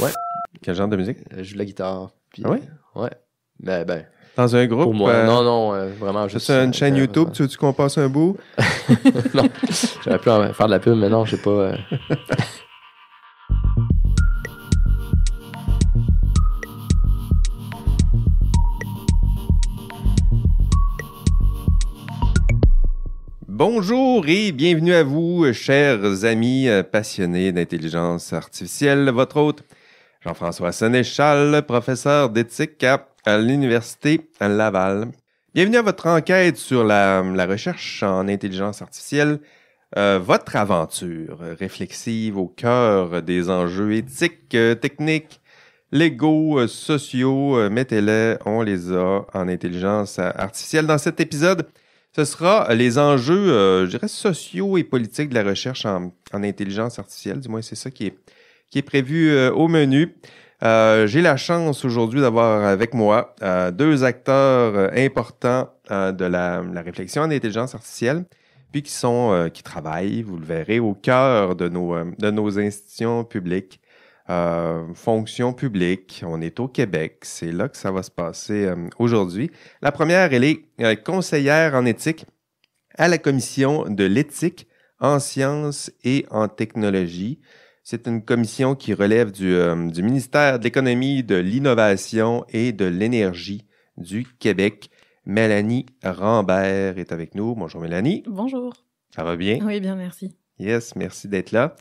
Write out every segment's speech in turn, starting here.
Ouais. Quel genre de musique? Euh, je joue de la guitare. Puis, ah ouais? Euh, ben, ben. Dans un groupe? Pour euh, non, non, vraiment. C'est une chaîne YouTube, tu veux qu'on passe un bout? non, j'aurais pu faire de la pub, mais non, je sais pas. Bonjour et bienvenue à vous, chers amis passionnés d'intelligence artificielle. Votre hôte, Jean-François Sénéchal, professeur d'éthique à, l'Université Laval. Bienvenue à votre enquête sur la, recherche en intelligence artificielle. Euh, votre aventure réflexive au cœur des enjeux éthiques, euh, techniques, légaux, euh, sociaux, mettez-les, on les a en intelligence artificielle. Dans cet épisode, ce sera les enjeux, je dirais, sociaux et politiques de la recherche en, en intelligence artificielle. Du moins, c'est ça qui est qui est prévu euh, au menu. Euh, j'ai la chance aujourd'hui d'avoir avec moi euh, deux acteurs importants de la, réflexion en intelligence artificielle, puis qui sont qui travaillent, vous le verrez, au cœur de nos, institutions publiques. fonctions fonction publique. On est au Québec. C'est là que ça va se passer aujourd'hui. La première, elle est conseillère en éthique à la commission de l'éthique en sciences et en technologie. C'est une commission qui relève euh, du, ministère de l'économie, de l'innovation et de l'énergie du Québec. Mélanie Rambert est avec nous. Bonjour Mélanie. Bonjour. Ça va bien? Oui, bien, merci. Yes, merci d'être là.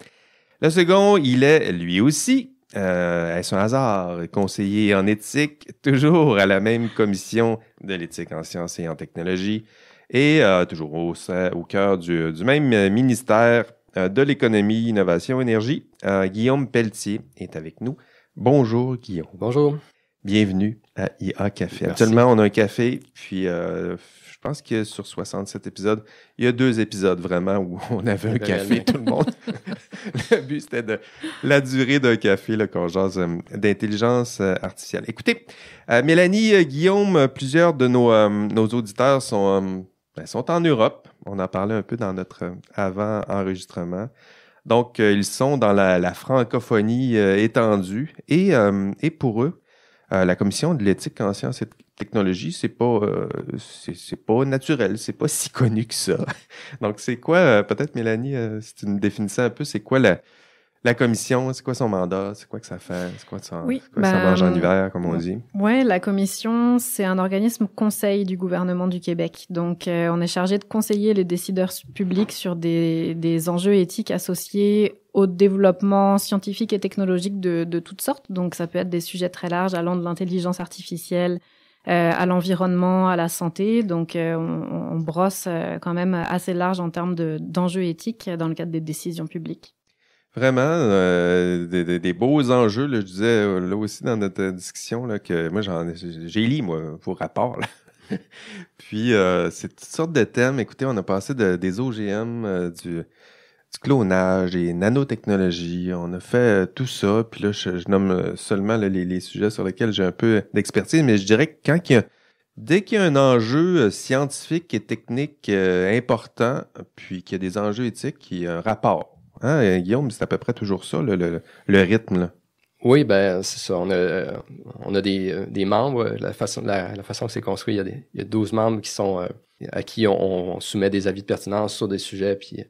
Le second, il est lui aussi, euh, est un hasard, conseiller en éthique, toujours à la même commission de l'éthique en sciences et en technologie, et euh, toujours au, cœur du, même ministère euh, de l'économie, innovation, énergie. Euh, Guillaume Pelletier est avec nous. Bonjour Guillaume. Bonjour. Bienvenue à IA Café. Actuellement, on a un café, puis euh, je pense que sur 67 épisodes, il y a deux épisodes vraiment où on avait un café, tout le monde. le but, c'était de la durée d'un café, qu'on jase d'intelligence artificielle. Écoutez, Mélanie, Guillaume, plusieurs de nos, nos auditeurs sont ben, ils sont en Europe. On en parlait un peu dans notre euh, avant-enregistrement. Donc, euh, ils sont dans la, francophonie euh, étendue. Et, pour eux, la commission de l'éthique en sciences et technologies, c'est pas, c'est pas naturel, c'est pas si connu que ça. Donc, c'est quoi, peut-être Mélanie, si tu me définissais un peu, c'est quoi la, la commission, c'est quoi son mandat? C'est quoi que ça fait? C'est quoi, ça, quoi comme on dit? Oui, la commission, c'est un organisme conseil du gouvernement du Québec. Donc, euh, on est chargé de conseiller les décideurs publics sur des, enjeux éthiques associés au développement scientifique et technologique de, toutes sortes. Donc, ça peut être des sujets très larges allant de l'intelligence artificielle euh, à l'environnement, à la santé. Donc, euh, on, brosse quand même assez large en termes d'enjeux éthiques dans le cadre des décisions publiques. Vraiment, euh, des, des, beaux enjeux. je disais euh, là aussi dans notre euh, discussion là, que moi j'en j'ai lu moi vos rapport. Puis c'est toutes sortes de thèmes. Écoutez, on a passé des OGM, du, clonage, des nanotechnologies. On a fait tout ça. Puis là, je, nomme seulement les, les, sujets sur lesquels j'ai un peu d'expertise, mais je dirais que quand Dès qu'il y a un enjeu scientifique et technique important, puis qu'il y a des enjeux éthiques, il y a un rapport Hein, euh, Guillaume, c'est à peu près toujours ça, le, rythme. Oui, ben c'est ça. On a, euh, des, membres. Euh, la façon, la, façon que c'est construit, il y, a il 12 membres qui sont à qui on, soumet des avis de pertinence sur des sujets, puis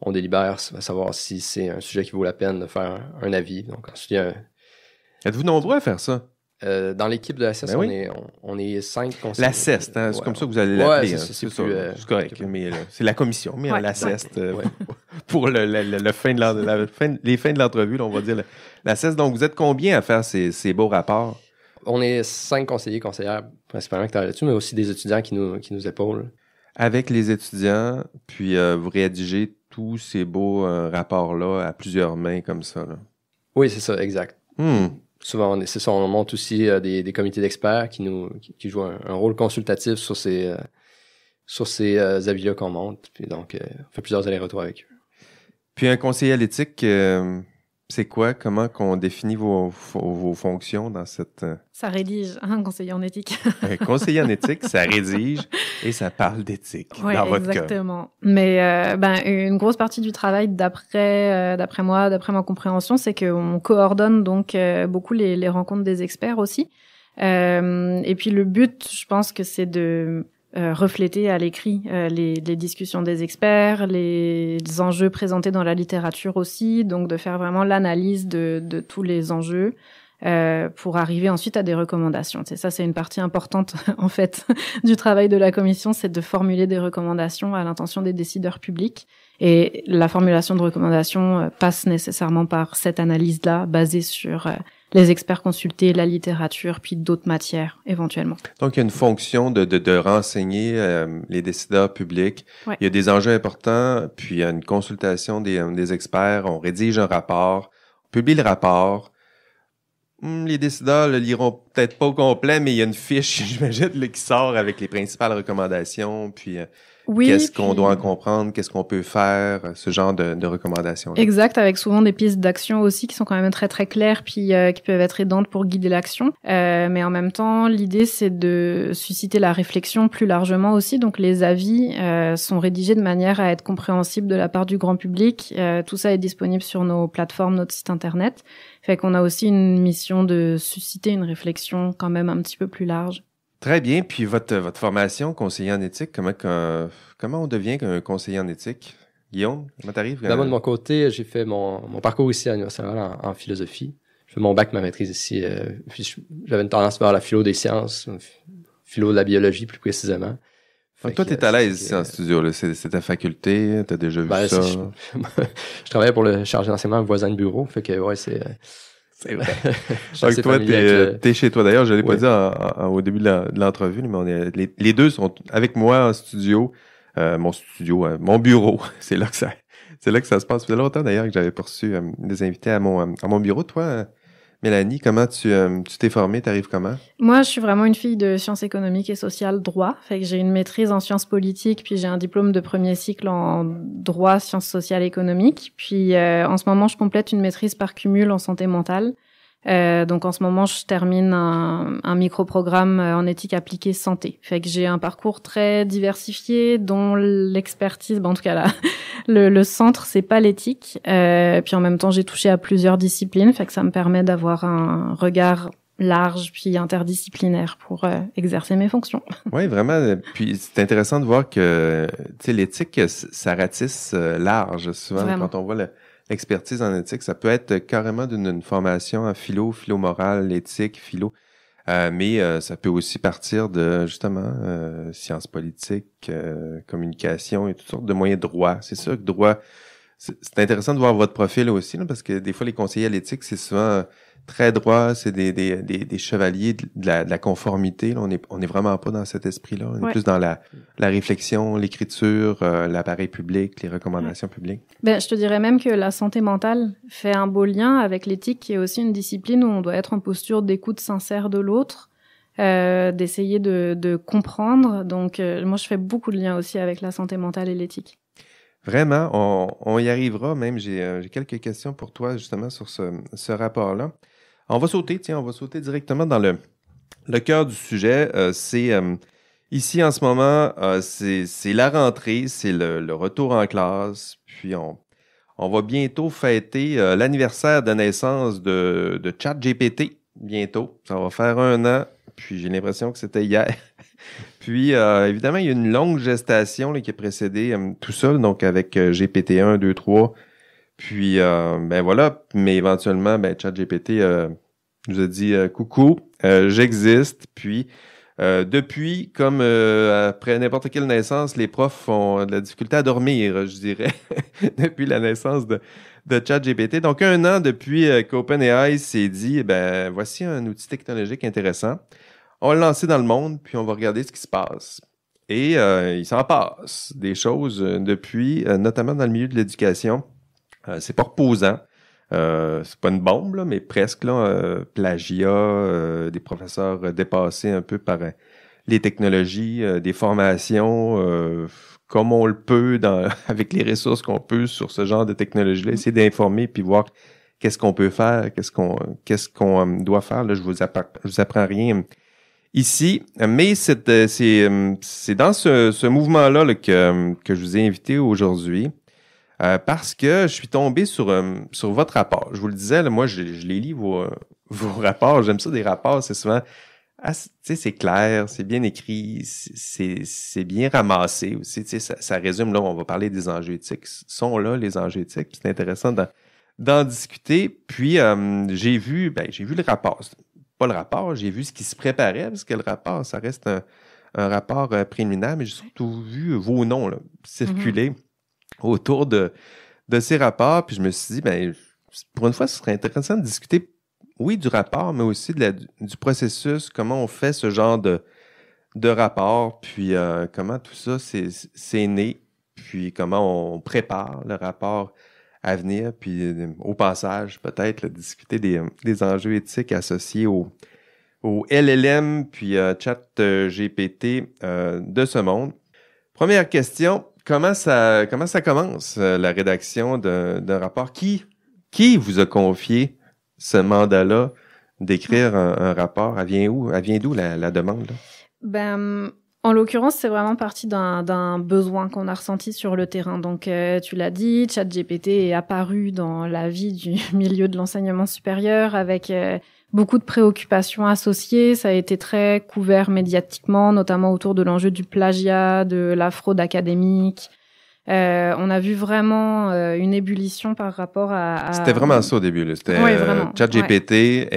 on délibère à savoir si c'est un sujet qui vaut la peine de faire un, avis. Donc Êtes-vous nombreux à faire ça? dans l'équipe de la CES, ben on, est, on, est cinq conseillers. La hein, CEST, c'est comme ça que vous allez l'appeler. c'est hein, correct, mais c'est la commission, mais la CEST pour le, fin de les fins de l'entrevue, on va dire la, cesse. Donc, vous êtes combien à faire ces, beaux rapports? On est cinq conseillers conseillères principalement qui travaillent là-dessus, mais aussi des étudiants qui nous, épaulent. Avec les étudiants, puis euh, vous rédigez tous ces beaux euh, rapports-là à plusieurs mains comme ça. Oui, c'est ça, exact. Hmm. Souvent, on, ça, on monte aussi euh, des, comités d'experts qui, nous, jouent un, rôle consultatif sur ces, sur ces avis-là qu'on monte. Puis donc, on fait plusieurs allers-retours avec eux. Puis un conseiller à l'éthique, euh, c'est quoi? Comment qu'on définit vos, vos, fonctions dans cette... Euh? Ça rédige, hein, un conseiller en éthique. un conseiller en éthique, ça rédige et ça parle d'éthique dans votre exactement. Cas. Mais euh, ben, une grosse partie du travail, d'après d'après moi, d'après ma compréhension, c'est qu'on coordonne donc beaucoup les, les, rencontres des experts aussi. et puis le but, je pense que c'est de euh, refléter à l'écrit euh, les, discussions des experts, les, enjeux présentés dans la littérature aussi, donc de faire vraiment l'analyse de, tous les enjeux euh, pour arriver ensuite à des recommandations. C'est ça, c'est une partie importante en fait du travail de la commission, c'est de formuler des recommandations à l'intention des décideurs publics. Et la formulation de recommandations passe nécessairement par cette analyse-là basée sur les experts consultés, la littérature, puis d'autres matières éventuellement. Donc, il y a une fonction de, de, de renseigner euh, les décideurs publics. Il y a des enjeux importants, puis il y a une consultation des, euh, des experts, on rédige un rapport, on publie le rapport. Hmm, les décideurs le liront peut-être pas au complet, mais il y a une fiche, j'imagine, qui sort avec les principales recommandations, puis... Euh, qu'est-ce qu'on doit en comprendre, qu'est-ce qu'on peut faire, ce genre de, recommandations. Exact, avec souvent des pistes d'action aussi qui sont quand même très très claires, puis euh, qui peuvent être aidantes pour guider l'action. Euh, mais en même temps, l'idée c'est de susciter la réflexion plus largement aussi. Donc les avis euh, sont rédigés de manière à être compréhensibles de la part du grand public. tout ça est disponible sur nos plateformes, notre site internet. Fait qu'on a aussi une mission de susciter une réflexion quand même un petit peu plus large. Très bien. Puis votre, votre formation conseiller en éthique, comment, comment on devient un conseiller en éthique? Guillaume, comment t'arrives? D'abord, ben, de euh, mon côté, j'ai fait mon, mon, parcours ici à l'Université en, en, philosophie. Je fais mon bac, ma maîtrise ici. Euh, j'avais une tendance vers la philo des sciences, philo de la biologie plus précisément. Ah, toi, tu à l'aise ici en studio. C'est ta faculté, tu déjà vu ben, ça. Je, je, travaillais pour le chargé d'enseignement voisin de bureau. Fait que, ouais, c'est c'est vrai. Donc toi, t'es euh, es chez toi. D'ailleurs, je l'ai pas dit au début de l'entrevue, mais les, deux sont avec moi en studio, euh, mon studio, euh, mon bureau. c'est là que ça, c'est là que ça se passe. Ça fait longtemps d'ailleurs que j'avais poursu des invités à mon, à mon bureau. Toi, Mélanie, comment tu euh, t'es formée? T'arrives comment? Moi, je suis vraiment une fille de sciences économiques et sociales, droit. Fait que j'ai une maîtrise en sciences politiques, puis j'ai un diplôme de premier cycle en droit, sciences sociales, économiques. Puis euh, en ce moment, je complète une maîtrise par cumul en santé mentale. Euh, donc en ce moment, je termine un, micro-programme euh, en éthique appliquée santé. Fait que j'ai un parcours très diversifié, dont l'expertise, bah, en tout cas là, le, le centre, c'est pas l'éthique. Euh, puis en même temps, j'ai touché à plusieurs disciplines, fait que ça me permet d'avoir un regard large puis interdisciplinaire pour euh, exercer mes fonctions. oui, vraiment. Euh, puis c'est intéressant de voir que l'éthique, euh, ça ratisse large. Souvent, quand on voit l'expertise en éthique, ça peut être carrément d'une formation en philo, philo morale, éthique, philo. mais ça peut aussi partir de justement sciences politiques, communication et toutes sortes de moyens de droit. C'est sûr que droit, c'est intéressant de voir votre profil aussi, parce que des fois, les conseillers à l'éthique, c'est souvent très droit, c'est des, des, des, chevaliers de la, conformité. On n'est on est vraiment pas dans cet esprit-là. On est plus dans la, la réflexion, l'écriture, euh, l'appareil public, les recommandations publiques. Ben, je te dirais même que la santé mentale fait un beau lien avec l'éthique, qui est aussi une discipline où on doit être en posture d'écoute sincère de l'autre. Euh, d'essayer de, de, comprendre. Donc, euh, moi, je fais beaucoup de liens aussi avec la santé mentale et l'éthique. Vraiment, on, y arrivera. Même, euh, j'ai quelques questions pour toi justement sur ce, rapport-là. On va sauter, tiens, on va sauter directement dans le, le cœur du sujet. Euh, c'est euh, ici en ce moment, c'est la rentrée, c'est le, retour en classe, puis on, on va bientôt fêter l'anniversaire de naissance de, de ChatGPT. Bientôt, ça va faire un an, puis j'ai l'impression que c'était hier. Puis, euh, évidemment, il y a une longue gestation qui a précédé euh, tout seul, donc avec GPT-1, 2, 3. Puis, euh, ben voilà, mais éventuellement, ben, ChatGPT nous a dit Coucou, j'existe. Puis, depuis, comme après n'importe quelle naissance, les profs ont de la difficulté à dormir, je dirais, depuis la naissance de, de ChatGPT. Donc, un an depuis qu'OpenAI s'est dit, ben, voici un outil technologique intéressant on va le lancer dans le monde, puis on va regarder ce qui se passe. Et euh, il s'en passe des choses euh, depuis, euh, notamment dans le milieu de l'éducation. c'est pas reposant. c'est pas une bombe, là, mais presque là, plagiat, des professeurs dépassés un peu par les technologies, des formations, comme on le peut dans, avec les ressources qu'on peut sur ce genre de technologie-là, essayer d'informer puis voir qu'est-ce qu'on peut faire, qu'est-ce qu'on qu'est-ce qu'on doit faire. Là, je vous je vous apprends rien ici. Mais c'est euh, euh, dans ce, mouvement-là que, euh, que, je vous ai invité aujourd'hui. parce que je suis tombé sur, sur votre rapport. Je vous le disais, moi, je, je, les lis, vos, vos rapports. J'aime ça, des rapports. C'est souvent, ah, sais, c'est clair, c'est bien écrit, c'est bien ramassé aussi. tu Ça, ça résume, là, on va parler des enjeux éthiques. sont là les enjeux éthiques. C'est intéressant d'en discuter. Puis, j'ai vu, ben, j'ai vu le rapport le rapport, j'ai vu ce qui se préparait, parce que le rapport, ça reste un, rapport euh, préliminaire, mais j'ai surtout vu vos noms circuler mm-hmm. autour de, ces rapports. Puis je me suis dit, ben, pour une fois, ce serait intéressant de discuter, oui, du rapport, mais aussi du processus, comment on fait ce genre de, rapport, puis euh, comment tout ça s'est né, puis comment on prépare le rapport à venir, puis euh, au passage, peut-être discuter des, des, enjeux éthiques associés au, au LLM puis au euh, chat euh, GPT de ce monde. Première question, comment ça, comment ça commence la rédaction d'un rapport? Qui, qui vous a confié ce mandat-là d'écrire un, rapport? Elle vient où? Elle vient d'où la, demande? Ben, en l'occurrence, c'est vraiment parti d'un besoin qu'on a ressenti sur le terrain. Donc, euh, tu l'as dit, ChatGPT est apparu dans la vie du milieu de l'enseignement supérieur avec euh, beaucoup de préoccupations associées. Ça a été très couvert médiatiquement, notamment autour de l'enjeu du plagiat, de la fraude académique, euh, on a vu vraiment euh, une ébullition par rapport à. C'était vraiment ça au début. C'était euh, ChatGPT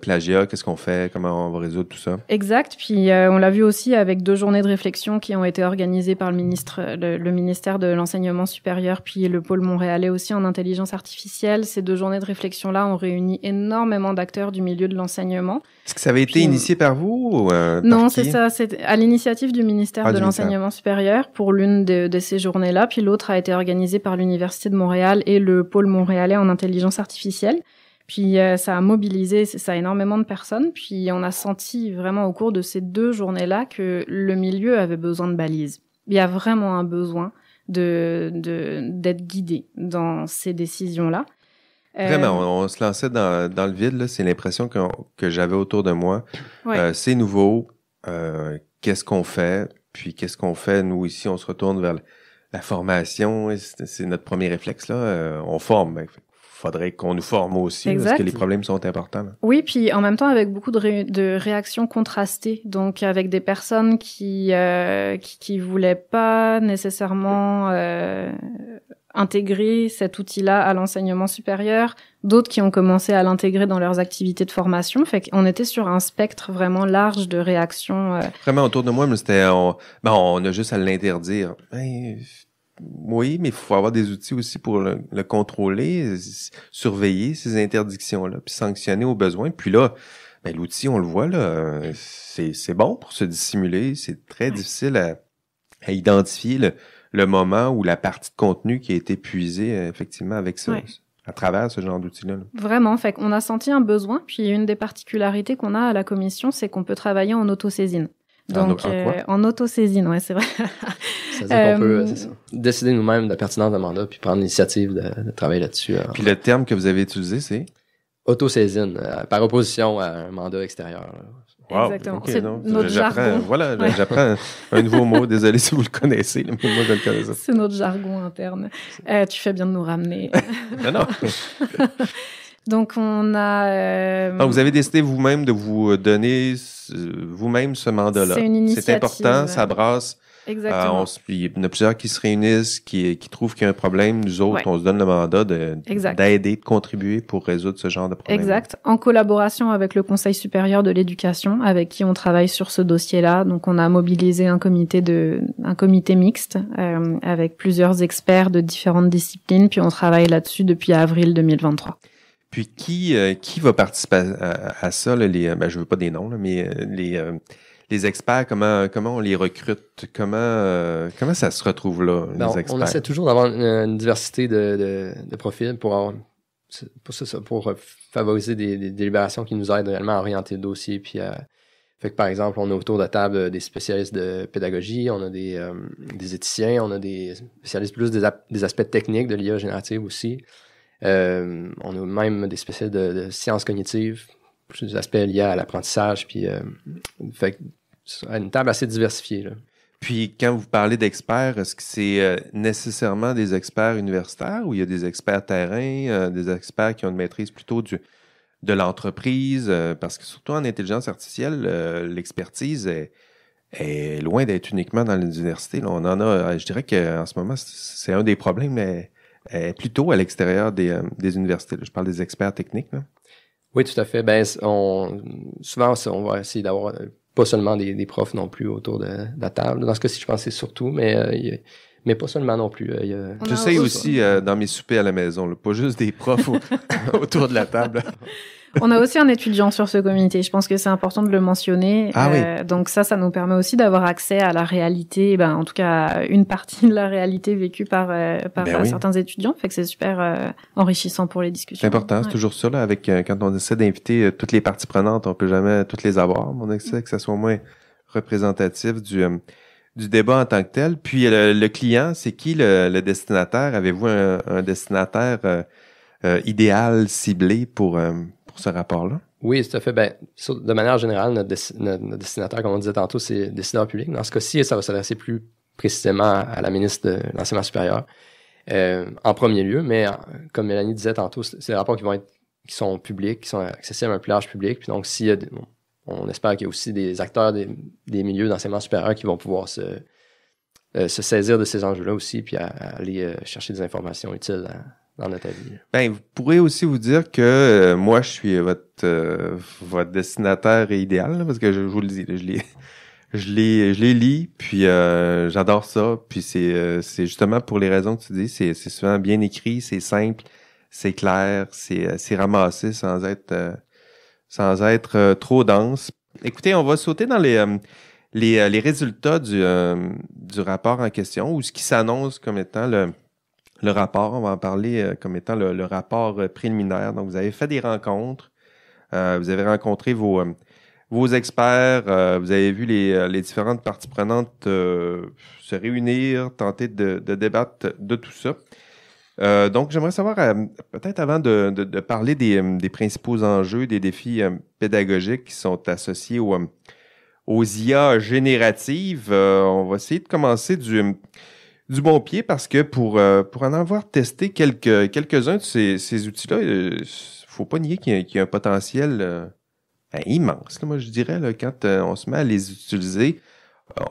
plagiat. Qu'est-ce qu'on fait Comment on va résoudre tout ça Exact. Puis on l'a vu aussi avec deux journées de réflexion qui ont été organisées par le ministre, le, ministère de l'enseignement supérieur, puis le pôle montréalais aussi en intelligence artificielle. Ces deux journées de réflexion là ont réuni énormément d'acteurs du milieu de l'enseignement. Est-ce que ça avait été initié par vous ou, Non, c'est ça. C'est à l'initiative du ministère ah, de l'enseignement supérieur pour l'une de, de ces journées là, puis l'autre a été organisée par l'Université de Montréal et le pôle montréalais en intelligence artificielle. Puis euh, ça a mobilisé ça énormément de personnes. Puis on a senti vraiment au cours de ces deux journées-là que le milieu avait besoin de balises. Il y a vraiment un besoin de d'être guidé dans ces décisions-là. Euh, vraiment, on, se lançait dans, le vide. C'est l'impression que, j'avais autour de moi. Euh, c'est nouveau. Qu'est-ce qu'on fait Puis qu'est-ce qu'on fait Nous ici, on se retourne vers la formation, c'est notre premier réflexe là. Euh, on forme. Ben, faudrait qu'on nous forme aussi parce que les problèmes sont importants. Oui, puis en même temps avec beaucoup de, de réactions contrastées, donc avec des personnes qui euh, qui, voulaient pas nécessairement euh, intégrer cet outil-là à l'enseignement supérieur, d'autres qui ont commencé à l'intégrer dans leurs activités de formation. Fait qu'on était sur un spectre vraiment large de réactions. Euh. Vraiment autour de moi, c'était on, ben, on a juste à l'interdire. Ben, oui, mais il faut avoir des outils aussi pour le, contrôler, surveiller ces interdictions-là, puis sanctionner au besoin. Puis là, ben, l'outil, on le voit, là, c'est bon pour se dissimuler. C'est très difficile à, à identifier. le le moment où la partie de contenu qui a été puisée euh, effectivement avec ça. à travers ce genre d'outils-là. Vraiment, fait qu'on a senti un besoin, puis une des particularités qu'on a à la commission, c'est qu'on peut travailler en autosaisine. Donc, en, euh, en autosaisine, ouais, c'est vrai. C'est-à-dire qu'on peut euh, décider nous-mêmes de la pertinence d'un mandat, puis prendre l'initiative de, travailler là-dessus. Euh, puis le terme que vous avez utilisé, c'est Autosaisine, par opposition à un mandat extérieur. Wow, Exactement. c'est notre jargon. Voilà, j'apprends un nouveau mot. Désolé si vous le connaissez, mais moi je le C'est notre jargon interne. Euh, tu fais bien de nous ramener. Ben non, non. Donc on a. Euh, donc, vous avez décidé vous-même de vous donner vous-même ce mandat-là. C'est une initiative. C'est important, ça brasse Exactement. Euh, on, il y en a plusieurs qui se réunissent, qui, qui trouvent qu'il y a un problème. Nous autres, on se donne le mandat d'aider, de, contribuer pour résoudre ce genre de problème. Exact. En collaboration avec le Conseil supérieur de l'éducation, avec qui on travaille sur ce dossier-là. Donc, on a mobilisé un comité de, un comité mixte euh, avec plusieurs experts de différentes disciplines. Puis, on travaille là-dessus depuis avril 2023. Puis, qui, euh, qui va participer à, ça Je les, ben, Je veux pas des noms, mais les les experts, comment, comment on les recrute? Comment, euh, comment ça se retrouve là, les ben, experts? On essaie toujours d'avoir une, diversité de, de, profils pour avoir, pour, ça, pour euh, favoriser des, délibérations qui nous aident réellement à orienter le dossier. Puis euh, fait que par exemple, on a autour de la table des spécialistes de pédagogie, on a des, éthiciens, on a des spécialistes plus des, aspects techniques de l'IA générative aussi. on a même des spécialistes de, de sciences cognitives, plus des aspects liés à l'apprentissage. Puis, euh, fait une table assez diversifiée. Puis, quand vous parlez d'experts, est-ce que c'est euh, nécessairement des experts universitaires ou il y a des experts terrain, euh, des experts qui ont une maîtrise plutôt du, de l'entreprise? parce que surtout en intelligence artificielle, l'expertise est, loin d'être uniquement dans l'université. On en a, je dirais qu'en ce moment, c'est un des problèmes, mais plutôt à l'extérieur des, universités. Je parle des experts techniques. Là. Oui, tout à fait. Ben, on, souvent, on va essayer d'avoir euh, pas seulement des, profs non plus autour de, la table. Dans ce cas-ci, je pense c'est surtout, mais, euh, mais pas seulement non plus. Euh, sais aussi euh, dans mes soupers à la maison, pas juste des profs autour de la table. On a aussi un étudiant sur ce comité. Je pense que c'est important de le mentionner. Ah euh, donc ça, ça nous permet aussi d'avoir accès à la réalité, eh ben, en tout cas, une partie de la réalité vécue par, euh, ben euh, certains étudiants. Fait que c'est super enrichissant pour les discussions. C'est important. C'est toujours cela. là, avec, quand on essaie d'inviter toutes les parties prenantes, on peut jamais toutes les avoir. On essaie que ça soit moins représentatif du, du débat en tant que tel. Puis le, client, c'est qui le, destinataire? Avez-vous un, destinataire idéal, ciblé pour, ce rapport-là? Oui, tout à fait. Ben, de manière générale, notre, destinataire, comme on disait tantôt, c'est décideur public. Dans ce cas-ci, ça va s'adresser plus précisément à la ministre de l'Enseignement supérieur euh, en premier lieu, mais euh, comme Mélanie disait tantôt, c'est des rapports qui vont être qui sont publics, qui sont accessibles à un plus large public. Puis donc, s'il on espère qu'il y a aussi des acteurs des, milieux d'enseignement supérieur qui vont pouvoir se, euh, saisir de ces enjeux-là aussi, puis aller chercher des informations utiles à, dans Ben, vous pourrez aussi vous dire que euh, moi, je suis votre, euh, votre destinataire idéal, parce que je, vous le dis, là, je les, je les, je lis, puis euh, j'adore ça. Puis c'est, c'est justement pour les raisons que tu dis, c'est, c'est souvent bien écrit, c'est simple, c'est clair, c'est, c'est ramassé sans être, sans être trop dense. Écoutez, on va sauter dans les... les, les résultats du, du rapport en question ou ce qui s'annonce comme étant le, le rapport, on va en parler euh, comme étant le, rapport euh, préliminaire. Donc, vous avez fait des rencontres, euh, vous avez rencontré vos, experts, vous avez vu les, différentes parties prenantes se réunir, tenter de, débattre de tout ça. donc, j'aimerais savoir, peut-être avant de, parler des, principaux enjeux, des défis pédagogiques qui sont associés aux IA génératives, on va essayer de commencer du, du bon pied parce que pour, euh, pour en avoir testé quelques, quelques-uns de ces, outils-là, il euh, ne faut pas nier qu'il y, a un potentiel euh, ben, immense. Là, moi, je dirais, quand on se met à les utiliser,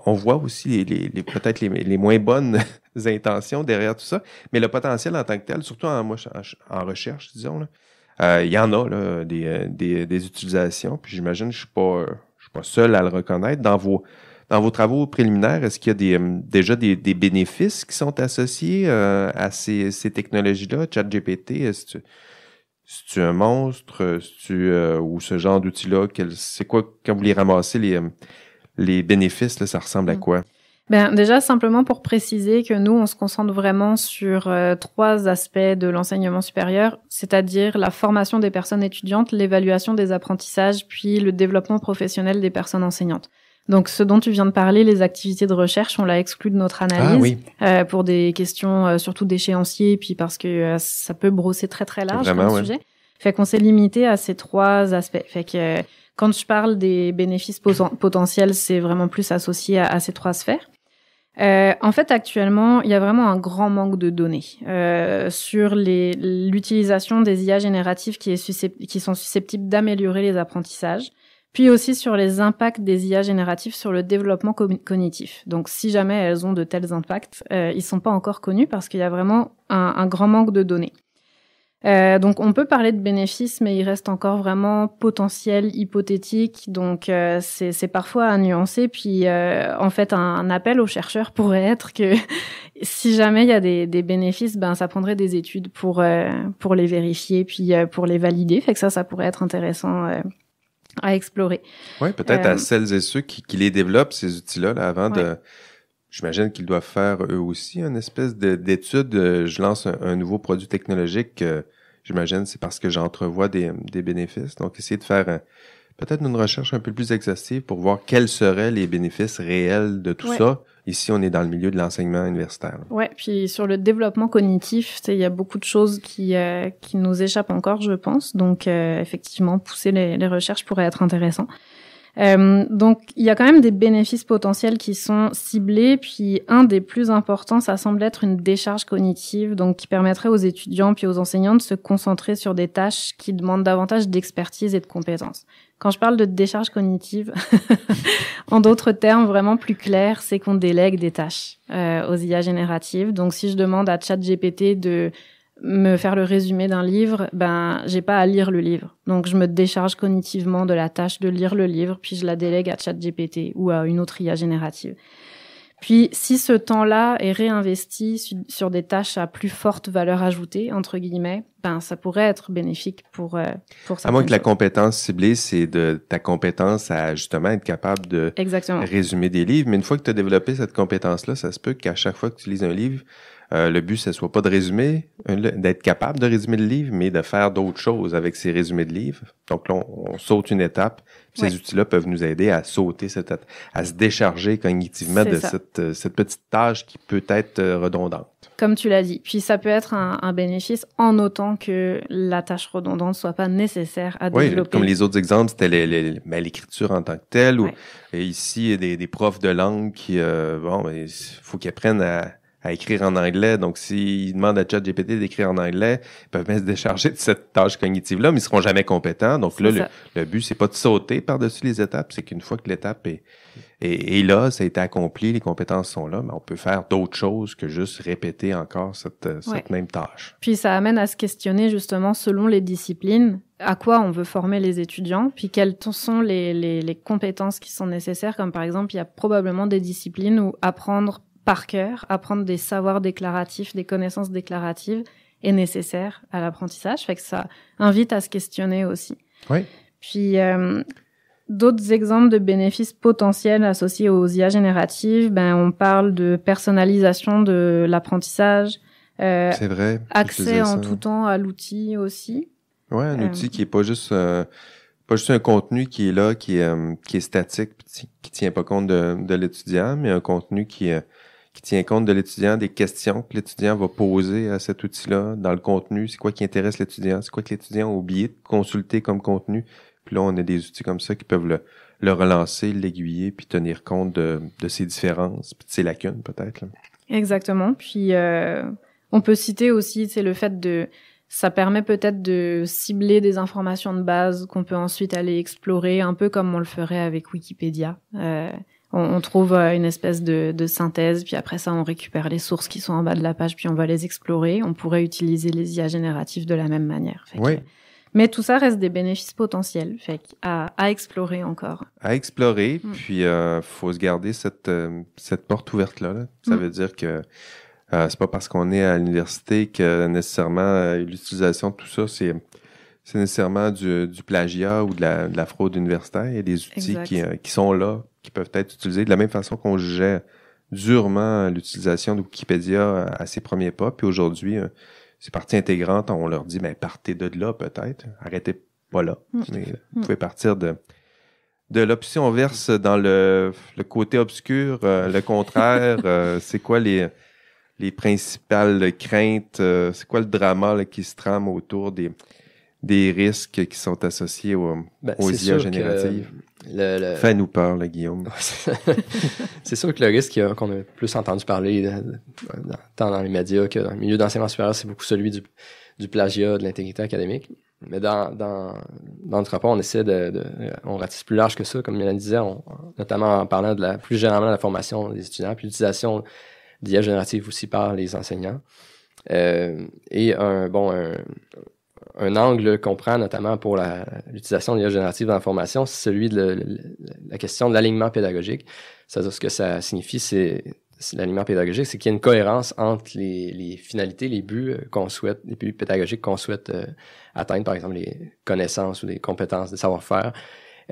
on voit aussi les, les, peut-être les, moins bonnes intentions derrière tout ça, mais le potentiel en tant que tel, surtout en, recherche, disons, il y en a des, utilisations. Puis j'imagine, je ne suis pas seul à le reconnaître dans vos dans vos travaux préliminaires, est-ce qu'il y a hum, déjà des, bénéfices qui sont associés euh, à ces, technologies-là? ChatGPT, est-ce que c'est un monstre, tu euh, ou ce genre doutil là c'est quoi quand vous les ramassez les, hum, bénéfices, ça ressemble à mm. quoi ben déjà simplement pour préciser que nous on se concentre vraiment sur euh, trois aspects de l'enseignement supérieur, c'est-à-dire la formation des personnes étudiantes, l'évaluation des apprentissages, puis le développement professionnel des personnes enseignantes. Donc, ce dont tu viens de parler, les activités de recherche, on l'a exclu de notre ah analyse euh, pour des questions euh, surtout d'échéancier, puis parce que euh, ça peut brosser très très large le sujet. Fait qu'on s'est limité à ces trois aspects. Fait que euh, quand je parle des bénéfices potentiels, c'est vraiment plus associé à, ces trois sphères. Euh, en fait, actuellement, il y a vraiment un grand manque de données euh, sur l'utilisation des IA génératives qui, est qui sont susceptibles d'améliorer les apprentissages puis aussi sur les impacts des IA génératifs sur le développement cognitif. Donc si jamais elles ont de tels impacts, euh, ils ne sont pas encore connus parce qu'il y a vraiment un, un, grand manque de données. Euh, donc on peut parler de bénéfices, mais il reste encore vraiment potentiel, hypothétique, donc euh, c'est parfois à nuancer. Puis euh, en fait, un, appel aux chercheurs pourrait être que si jamais il y a des, des, bénéfices, ben ça prendrait des études pour pour les vérifier, puis pour les valider. Fait que ça, ça pourrait être intéressant à explorer. Oui, peut-être à euh, celles et ceux qui, les développent, ces outils-là, là, avant de... J'imagine qu'ils doivent faire eux aussi une espèce d'étude. Euh, je lance un, nouveau produit technologique. Euh, j'imagine c'est parce que j'entrevois des, des bénéfices. Donc, essayer de faire un, peut-être une recherche un peu plus exhaustive pour voir quels seraient les bénéfices réels de tout ça. Ici, on est dans le milieu de l'enseignement universitaire. Oui, puis sur le développement cognitif, il y a beaucoup de choses qui, euh, qui nous échappent encore, je pense. Donc, euh, effectivement, pousser les, recherches pourrait être intéressant. Euh, donc, il y a quand même des bénéfices potentiels qui sont ciblés. Puis, un des plus importants, ça semble être une décharge cognitive, donc qui permettrait aux étudiants puis aux enseignants de se concentrer sur des tâches qui demandent davantage d'expertise et de compétences. Quand je parle de décharge cognitive, en d'autres termes vraiment plus clairs, c'est qu'on délègue des tâches euh, aux IA génératives. Donc si je demande à ChatGPT de me faire le résumé d'un livre, ben j'ai pas à lire le livre. Donc je me décharge cognitivement de la tâche de lire le livre, puis je la délègue à ChatGPT ou à une autre IA générative. Puis, si ce temps-là est réinvesti sur des tâches à plus forte valeur ajoutée, entre guillemets, ben, ça pourrait être bénéfique pour, euh, pour À moins que la compétence ciblée, c'est de ta compétence à justement être capable de résumer des livres. Mais une fois que tu as développé cette compétence-là, ça se peut qu'à chaque fois que tu lises un livre, euh, le but, ce ne soit pas de résumer, euh, d'être capable de résumer le livre, mais de faire d'autres choses avec ces résumés de livres. Donc là, on, saute une étape. Ces outils-là peuvent nous aider à sauter, cette, à se décharger cognitivement de cette, euh, cette, petite tâche qui peut être redondante. Comme tu l'as dit. Puis ça peut être un, bénéfice en autant que la tâche redondante soit pas nécessaire à développer. Oui, comme les autres exemples, c'était ben, l'écriture en tant que telle. Ou, et ici, des, des profs de langue qui, bon, ben, il faut qu'ils apprennent à à écrire en anglais. Donc, s'ils demandent à ChatGPT d'écrire en anglais, ils peuvent bien se décharger de cette tâche cognitive-là, mais ils seront jamais compétents. Donc là, le, but, but, c'est pas de sauter par-dessus les étapes, c'est qu'une fois que l'étape est, est, là, ça a été accompli, les compétences sont là, mais ben, on peut faire d'autres choses que juste répéter encore cette, euh, cette même tâche. Puis ça amène à se questionner justement selon les disciplines à quoi on veut former les étudiants, puis quelles sont les, les, les, compétences qui sont nécessaires, comme par exemple, il y a probablement des disciplines où apprendre par cœur, apprendre des savoirs déclaratifs, des connaissances déclaratives est nécessaire à l'apprentissage, fait que ça invite à se questionner aussi. Oui. Puis euh, d'autres exemples de bénéfices potentiels associés aux IA génératives, ben on parle de personnalisation de l'apprentissage, euh, c'est vrai, accès en tout temps à l'outil aussi. Ouais, un euh, outil qui est pas juste pas juste un contenu qui est là, qui est, qui est statique, qui tient pas compte de, de l'étudiant, mais un contenu qui est qui tient compte de l'étudiant, des questions que l'étudiant va poser à cet outil-là dans le contenu. C'est quoi qui intéresse l'étudiant? C'est quoi que l'étudiant a oublié de consulter comme contenu? Puis là, on a des outils comme ça qui peuvent le, relancer, l'aiguiller, puis tenir compte de, de, ses différences, puis de ses lacunes peut-être. Exactement. Puis euh, on peut citer aussi c'est le fait de... Ça permet peut-être de cibler des informations de base qu'on peut ensuite aller explorer, un peu comme on le ferait avec Wikipédia. Euh, on, trouve euh, une espèce de, synthèse, puis après ça, on récupère les sources qui sont en bas de la page, puis on va les explorer. On pourrait utiliser les IA génératives de la même manière. Mais tout ça reste des bénéfices potentiels, fait à, explorer encore. À explorer, mm. puis il euh, faut se garder cette, euh, cette porte ouverte là. Ça mm. veut dire que c'est pas parce qu'on est à l'université que nécessairement l'utilisation de tout ça c'est c'est nécessairement du, du, plagiat ou de la, de la, fraude universitaire. Il y a des outils euh, qui, sont là, qui peuvent être utilisés de la même façon qu'on jugeait durement l'utilisation de Wikipédia à ses premiers pas. Puis aujourd'hui, euh, c'est partie intégrante. On leur dit, mais ben, partez de là peut-être. Arrêtez pas là. Mm. vous mm. pouvez partir de, de là. verse dans le, le côté obscur, euh, le contraire, c'est quoi les, les principales craintes? c'est quoi le drama qui se trame autour des, des risques qui sont associés aux ben, IA génératives. Le, Fais nous peur, Guillaume. c'est sûr que le risque qu'on a plus entendu parler euh, tant dans les médias que dans le milieu d'enseignement supérieur, c'est beaucoup celui du, du plagiat, de l'intégrité académique. Mais dans, dans, notre rapport, on essaie de, On ratisse plus large que ça, comme Mélanie disait, on, notamment en parlant de la, plus généralement de la formation des étudiants, puis l'utilisation d'IA générative aussi par les enseignants. Euh, et un, bon, un, un angle qu'on prend notamment pour l'utilisation des générative dans la formation, c'est celui de la question de l'alignement pédagogique. C'est-à-dire ce que ça signifie, c'est l'alignement pédagogique, c'est qu'il y a une cohérence entre les, finalités, les buts qu'on souhaite, les buts pédagogiques qu'on souhaite euh, atteindre, par exemple les connaissances ou les compétences, les savoir-faire,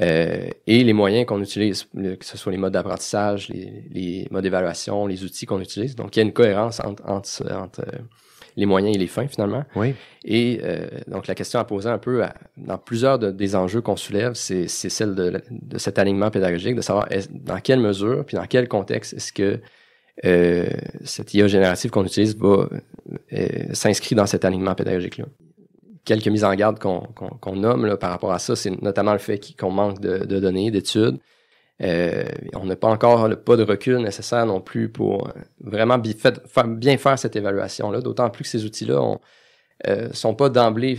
euh, et les moyens qu'on utilise, que ce soit les modes d'apprentissage, les, modes d'évaluation, les outils qu'on utilise. Donc, il y a une cohérence entre, entre euh, les moyens et les fins finalement. Et euh, donc la question à poser un peu dans plusieurs des enjeux qu'on soulève, c'est celle de, cet alignement pédagogique, de savoir dans quelle mesure, puis dans quel contexte est-ce que euh, cette IA générative qu'on utilise euh, s'inscrit dans cet alignement pédagogique-là. Quelques mises en garde qu'on nomme par rapport à ça, c'est notamment le fait qu'on manque de données, d'études, euh, on n'a pas encore le pas de recul nécessaire non plus pour euh, vraiment bien faire cette évaluation-là, d'autant plus que ces outils-là ne euh, sont pas d'emblée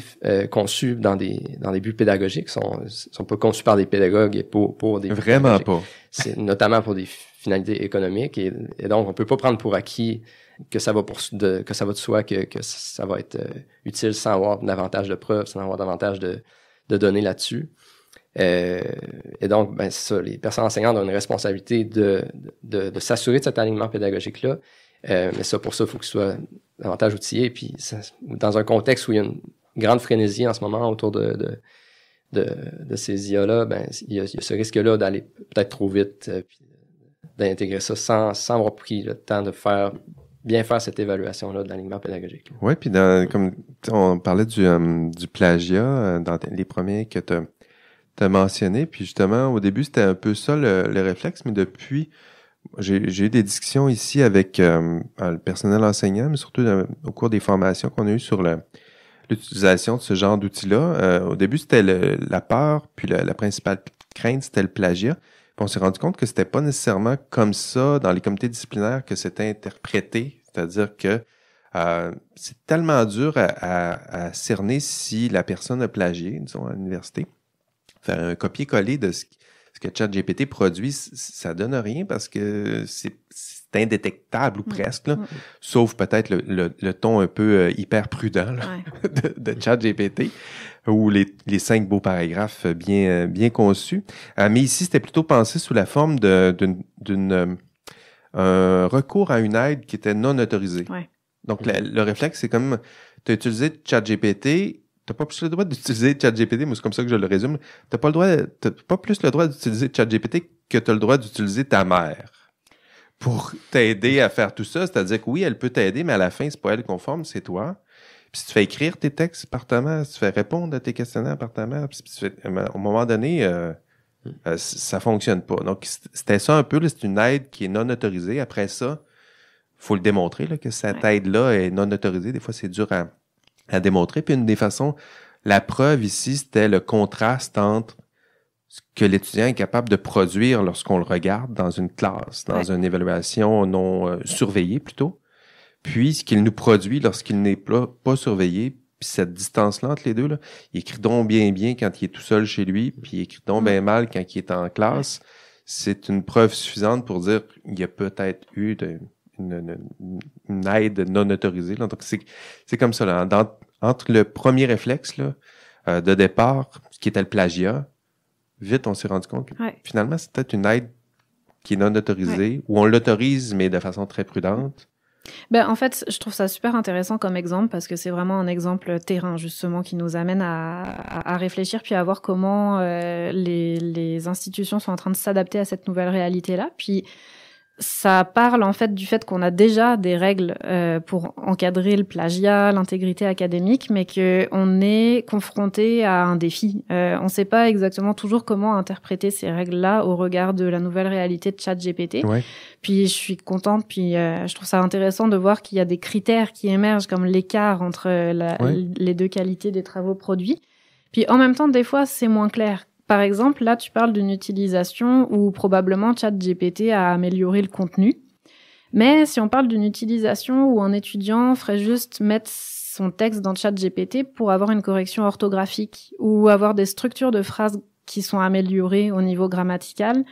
conçus dans des, buts pédagogiques, sont, sont pas conçus par des pédagogues et pour, des... Vraiment pas. C'est notamment pour des finalités économiques et, donc on peut pas prendre pour acquis que ça va de, que ça va de soi, que, ça va être utile sans avoir davantage de preuves, sans avoir davantage de données là-dessus. Euh, et donc, ben, ça, les personnes enseignantes ont une responsabilité de, de, s'assurer de cet alignement pédagogique-là. Euh, mais ça, pour ça, il faut que ce soit davantage outillé. Puis, dans un contexte où il y a une grande frénésie en ce moment autour de, de, ces IA-là, ben, il, y a, ce risque-là d'aller peut-être trop vite, euh, d'intégrer ça sans, sans avoir pris le temps de faire bien faire cette évaluation-là de l'alignement pédagogique. Oui, puis comme on parlait du, du plagiat, dans les premiers que tu as tu Puis justement, au début, c'était un peu ça le, réflexe, mais depuis, j'ai eu des discussions ici avec euh, le personnel enseignant, mais surtout euh, au cours des formations qu'on a eues sur l'utilisation de ce genre d'outils-là. Euh, au début, c'était la peur, puis la, principale crainte, c'était le plagiat. on s'est rendu compte que c'était pas nécessairement comme ça dans les comités disciplinaires que c'était interprété, c'est-à-dire que c'est tellement dur à, à, cerner si la personne a plagié, disons, à l'université, faire un copier-coller de ce, que ChatGPT produit, ça donne rien parce que c'est indétectable ou mm. presque, mm. sauf peut-être le, ton un peu euh, hyper prudent de, ChatGPT ou les, cinq beaux paragraphes bien, bien conçus. Euh, mais ici, c'était plutôt pensé sous la forme d'un euh, recours à une aide qui était non autorisée. Donc, le réflexe, c'est comme, tu as utilisé ChatGPT, T'as pas plus le droit d'utiliser ChatGPT, mais c'est comme ça que je le résume. T'as pas le droit, t'as pas plus le droit d'utiliser ChatGPT que t'as le droit d'utiliser ta mère pour t'aider à faire tout ça. C'est-à-dire que oui, elle peut t'aider, mais à la fin, c'est pas elle conforme, c'est toi. Puis tu fais écrire tes textes par ta mère, tu fais répondre à tes questionnaires par ta mère, puis tu fais, euh, moment donné, euh, euh, ça fonctionne pas. Donc, c'était ça un peu, c'est une aide qui est non autorisée. Après ça, faut le démontrer là, que cette aide-là est non autorisée. Des fois, c'est dur à, à démontrer. Puis une des façons, la preuve ici, c'était le contraste entre ce que l'étudiant est capable de produire lorsqu'on le regarde dans une classe, dans une évaluation non euh, surveillée plutôt, puis ce qu'il nous produit lorsqu'il n'est pas, surveillé. Puis cette distance-là entre les deux, là, il écrit donc bien bien quand il est tout seul chez lui, puis il écrit donc mm. bien mal quand il est en classe. C'est une preuve suffisante pour dire qu'il y a peut-être eu de, une, aide non autorisée. Donc, c'est comme ça. Là. entre le premier réflexe là, euh, de départ, qui était le plagiat, vite, on s'est rendu compte que finalement, c'était une aide qui est non autorisée, ou on l'autorise, mais de façon très prudente. Ben, en fait, je trouve ça super intéressant comme exemple parce que c'est vraiment un exemple terrain justement qui nous amène à, réfléchir puis à voir comment euh, les, les, institutions sont en train de s'adapter à cette nouvelle réalité-là. Puis ça parle en fait du fait qu'on a déjà des règles euh, pour encadrer le plagiat, l'intégrité académique, mais que on est confronté à un défi. Euh, on ne sait pas exactement toujours comment interpréter ces règles-là au regard de la nouvelle réalité de ChatGPT. Puis je suis contente, puis euh, je trouve ça intéressant de voir qu'il y a des critères qui émergent comme l'écart entre la, les deux qualités des travaux produits. Puis en même temps, des fois, c'est moins clair par exemple, là, tu parles d'une utilisation où probablement ChatGPT a amélioré le contenu. Mais si on parle d'une utilisation où un étudiant ferait juste mettre son texte dans ChatGPT pour avoir une correction orthographique ou avoir des structures de phrases qui sont améliorées au niveau grammatical,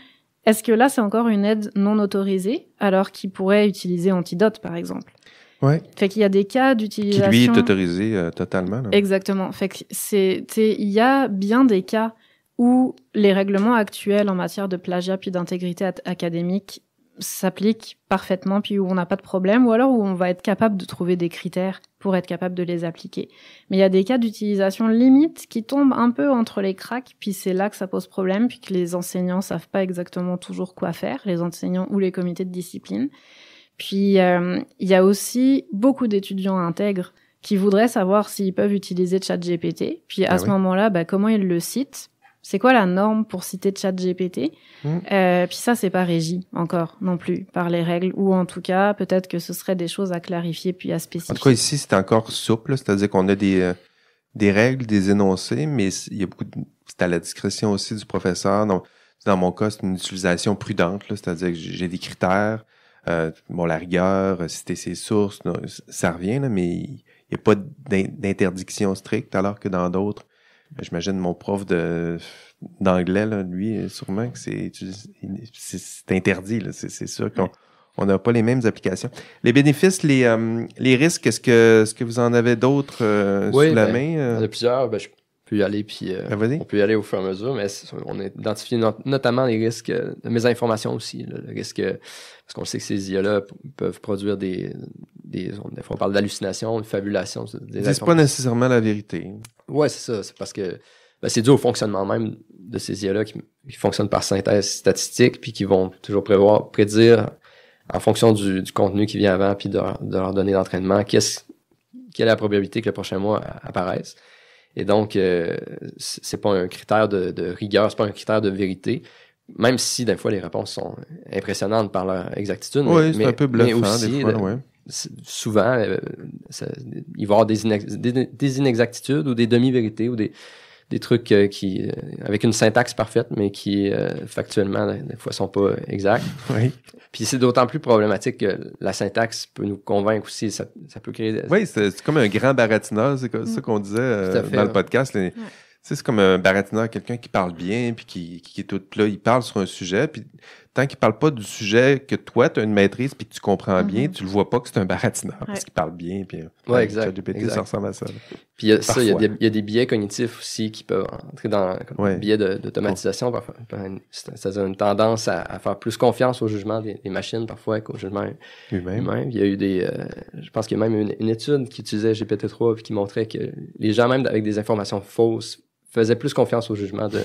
est-ce que là, c'est encore une aide non autorisée, alors qu'il pourrait utiliser Antidote, par exemple Ouais. Fait qu'il y a des cas d'utilisation. Qui lui est autorisé euh, totalement. Exactement. Fait c'est, il y a bien des cas où les règlements actuels en matière de plagiat puis d'intégrité académique s'appliquent parfaitement, puis où on n'a pas de problème, ou alors où on va être capable de trouver des critères pour être capable de les appliquer. Mais il y a des cas d'utilisation limite qui tombent un peu entre les cracks, puis c'est là que ça pose problème, puis que les enseignants savent pas exactement toujours quoi faire, les enseignants ou les comités de discipline. Puis euh, il y a aussi beaucoup d'étudiants intègres qui voudraient savoir s'ils peuvent utiliser ChatGPT. Puis à ah ce moment-là, bah, comment ils le citent c'est quoi la norme pour citer ChatGPT hmm. euh, Puis ça, c'est pas régi encore non plus par les règles, ou en tout cas, peut-être que ce serait des choses à clarifier puis à spécifier. En tout cas, ici, c'est encore souple, c'est-à-dire qu'on a des, euh, règles, des énoncés, mais il y a beaucoup de... c'est à la discrétion aussi du professeur. Donc, dans mon cas, c'est une utilisation prudente, c'est-à-dire que j'ai des critères, euh, bon, la rigueur, citer ses sources, ça revient, mais il n'y a pas d'interdiction stricte, alors que dans d'autres, J'imagine mon prof de d'anglais, lui, sûrement que c'est c'est interdit. C'est sûr qu'on on n'a pas les mêmes applications. Les bénéfices, les, euh, les risques, est-ce que, est ce que vous en avez d'autres euh, sous la ben, main? Euh? Il y en a plusieurs. Ben, aller, puis euh, ah, on peut y aller au fur et à mesure, mais on a identifié notamment les risques euh, de mésinformation aussi, le risque, euh, parce qu'on sait que ces IA-là peuvent produire des, des, on, on parle d'hallucinations, de fabulations c'est pas nécessairement la vérité. Ouais, c'est ça, c'est parce que ben, c'est dû au fonctionnement même de ces IA-là qui, fonctionnent par synthèse statistique, puis qui vont toujours prévoir, prédire en fonction du, contenu qui vient avant, puis de, leurs données d'entraînement quelle est la probabilité que le prochain mois apparaisse. Et donc, euh, c'est pas un critère de, rigueur, c'est pas un critère de vérité. Même si des fois les réponses sont impressionnantes par leur exactitude. Oui, c'est un peu bluffant aussi, euh, Souvent, euh, il va y avoir des, des inexactitudes ou des demi-vérités ou des, des trucs euh, qui euh, avec une syntaxe parfaite, mais qui euh, factuellement des fois sont pas exacts. Puis c'est d'autant plus problématique que la syntaxe peut nous convaincre aussi. Ça, peut créer. Oui, c'est comme un grand baratineur, c'est ça mm. qu'on disait dans le podcast. c'est comme un baratineur, quelqu'un qui parle bien, puis qui, est tout plat il parle sur un sujet, puis tant qu'il ne parle pas du sujet que toi, tu as une maîtrise puis que tu comprends mhm. bien, tu ne le vois pas que c'est un baratineur parce qu'il parle bien. Puis, euh, exactement. GPT, ça ressemble à ça. Puis il y a y, a des biais cognitifs aussi qui peuvent entrer dans le biais d'automatisation. cest à une tendance à, faire plus confiance au jugement des, machines parfois qu'au jugement humain. Il y a eu des. Euh, je pense qu'il y a même une, étude qui utilisait GPT-3 qui montrait que les gens, même avec des informations fausses, Faisait plus confiance au jugement de,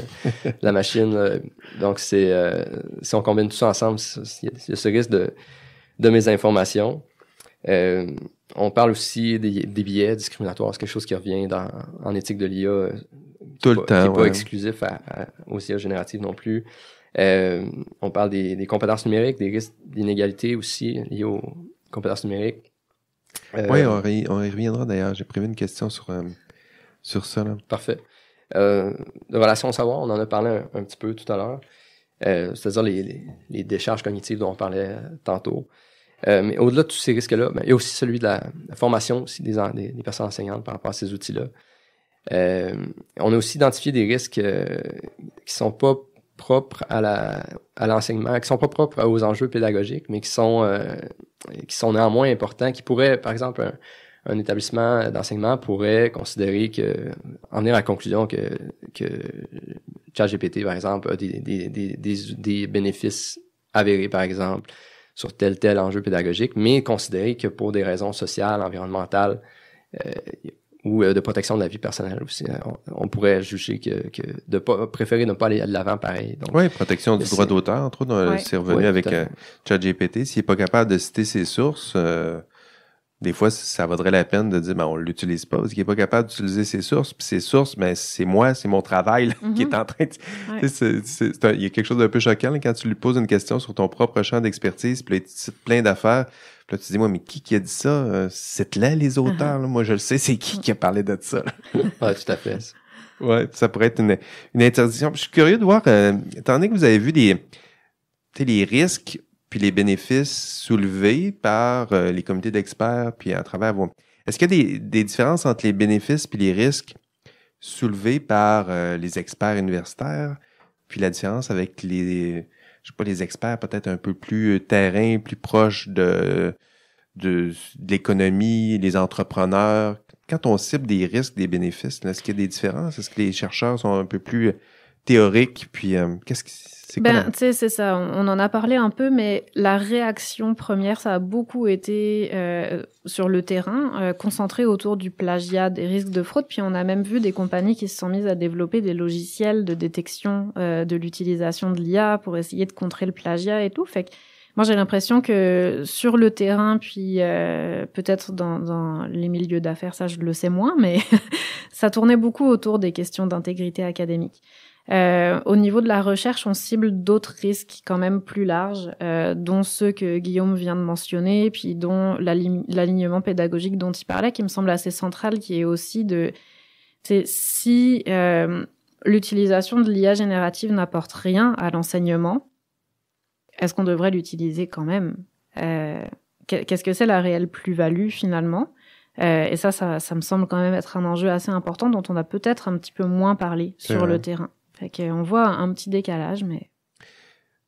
la machine. Euh, donc, c'est euh, si on combine tout ça ensemble, il y, a ce risque de, de mésinformation. Euh, on parle aussi des, biais discriminatoires. C'est quelque chose qui revient en éthique de l'IA. tout le temps. Qui n'est pas exclusif à, à, aux IA génératives non plus. on parle des, compétences numériques, des risques d'inégalité aussi liés aux compétences numériques. oui, on, y reviendra d'ailleurs. J'ai prévu une question sur, sur ça. Parfait. Euh, de relation au savoir, on en a parlé un, petit peu tout à l'heure. Euh, c'est-à-dire les, décharges cognitives dont on parlait tantôt. Euh, mais au-delà de tous ces risques-là, ben, il y a aussi celui de la, formation des, personnes enseignantes par rapport à ces outils-là. on a aussi identifié des risques qui ne sont pas propres à, l'enseignement, qui ne sont pas propres aux enjeux pédagogiques, mais qui sont, qui sont néanmoins importants, qui pourraient, par exemple, un établissement d'enseignement pourrait considérer que, en venir à la conclusion que, que ChatGPT, par exemple, a des, bénéfices avérés, par exemple, sur tel tel enjeu pédagogique, mais considérer que pour des raisons sociales, environnementales euh, ou euh, de protection de la vie personnelle aussi, euh, on, pourrait juger que, de pas, préférer ne pas aller de l'avant pareil. oui, protection du droit d'auteur, entre autres, c'est revenu avec ChatGPT. S'il n'est pas capable de citer ses sources des fois, ça vaudrait la peine de dire, ben, on l'utilise pas parce qu'il est pas capable d'utiliser ses sources. Puis ses sources, ben, c'est moi, c'est mon travail qui est mhm. en train de... il y a quelque chose d'un peu choquant quand tu lui poses une question sur ton propre champ d'expertise, puis tu plein d'affaires. Puis là, tu dis, moi, mais qui qui a dit ça? Euh, c'est uh-huh. là les auteurs. Moi, je le sais, c'est qui qui a parlé de ça? ouais, tout à fait. Ouais, ça pourrait être une, interdiction. je suis curieux de voir, euh, étant donné que vous avez vu des, les risques puis les bénéfices soulevés par euh, les comités d'experts, puis à travers vos... Est-ce qu'il y a des, différences entre les bénéfices puis les risques soulevés par euh, les experts universitaires, puis la différence avec les, je pas, les experts peut-être un peu plus euh, terrain, plus proche de, de, l'économie, les entrepreneurs? Quand on cible des risques, des bénéfices, est-ce qu'il y a des différences? Est-ce que les chercheurs sont un peu plus théoriques? Puis qu'est-ce qui ben, c'est ça. On, en a parlé un peu, mais la réaction première, ça a beaucoup été euh, sur le terrain, euh, concentré concentrée autour du plagiat, des risques de fraude. Puis on a même vu des compagnies qui se sont mises à développer des logiciels de détection euh, de l'utilisation de l'IA pour essayer de contrer le plagiat et tout. Fait moi, j'ai l'impression que sur le terrain, puis peut-être dans les milieux d'affaires, ça je le sais moins, mais ça tournait beaucoup autour des questions d'intégrité académique. Euh, au niveau de la recherche, on cible d'autres risques quand même plus larges, euh, dont ceux que Guillaume vient de mentionner, puis dont l'alignement pédagogique dont il parlait, qui me semble assez central, qui est aussi de... si euh, l'utilisation de l'IA générative n'apporte rien à l'enseignement, est-ce qu'on devrait l'utiliser quand même euh, Qu'est-ce que c'est la réelle plus-value finalement euh, et ça, ça, ça, me semble quand même être un enjeu assez important dont on a peut-être un petit peu moins parlé sur le terrain. Fait voit un petit décalage, mais.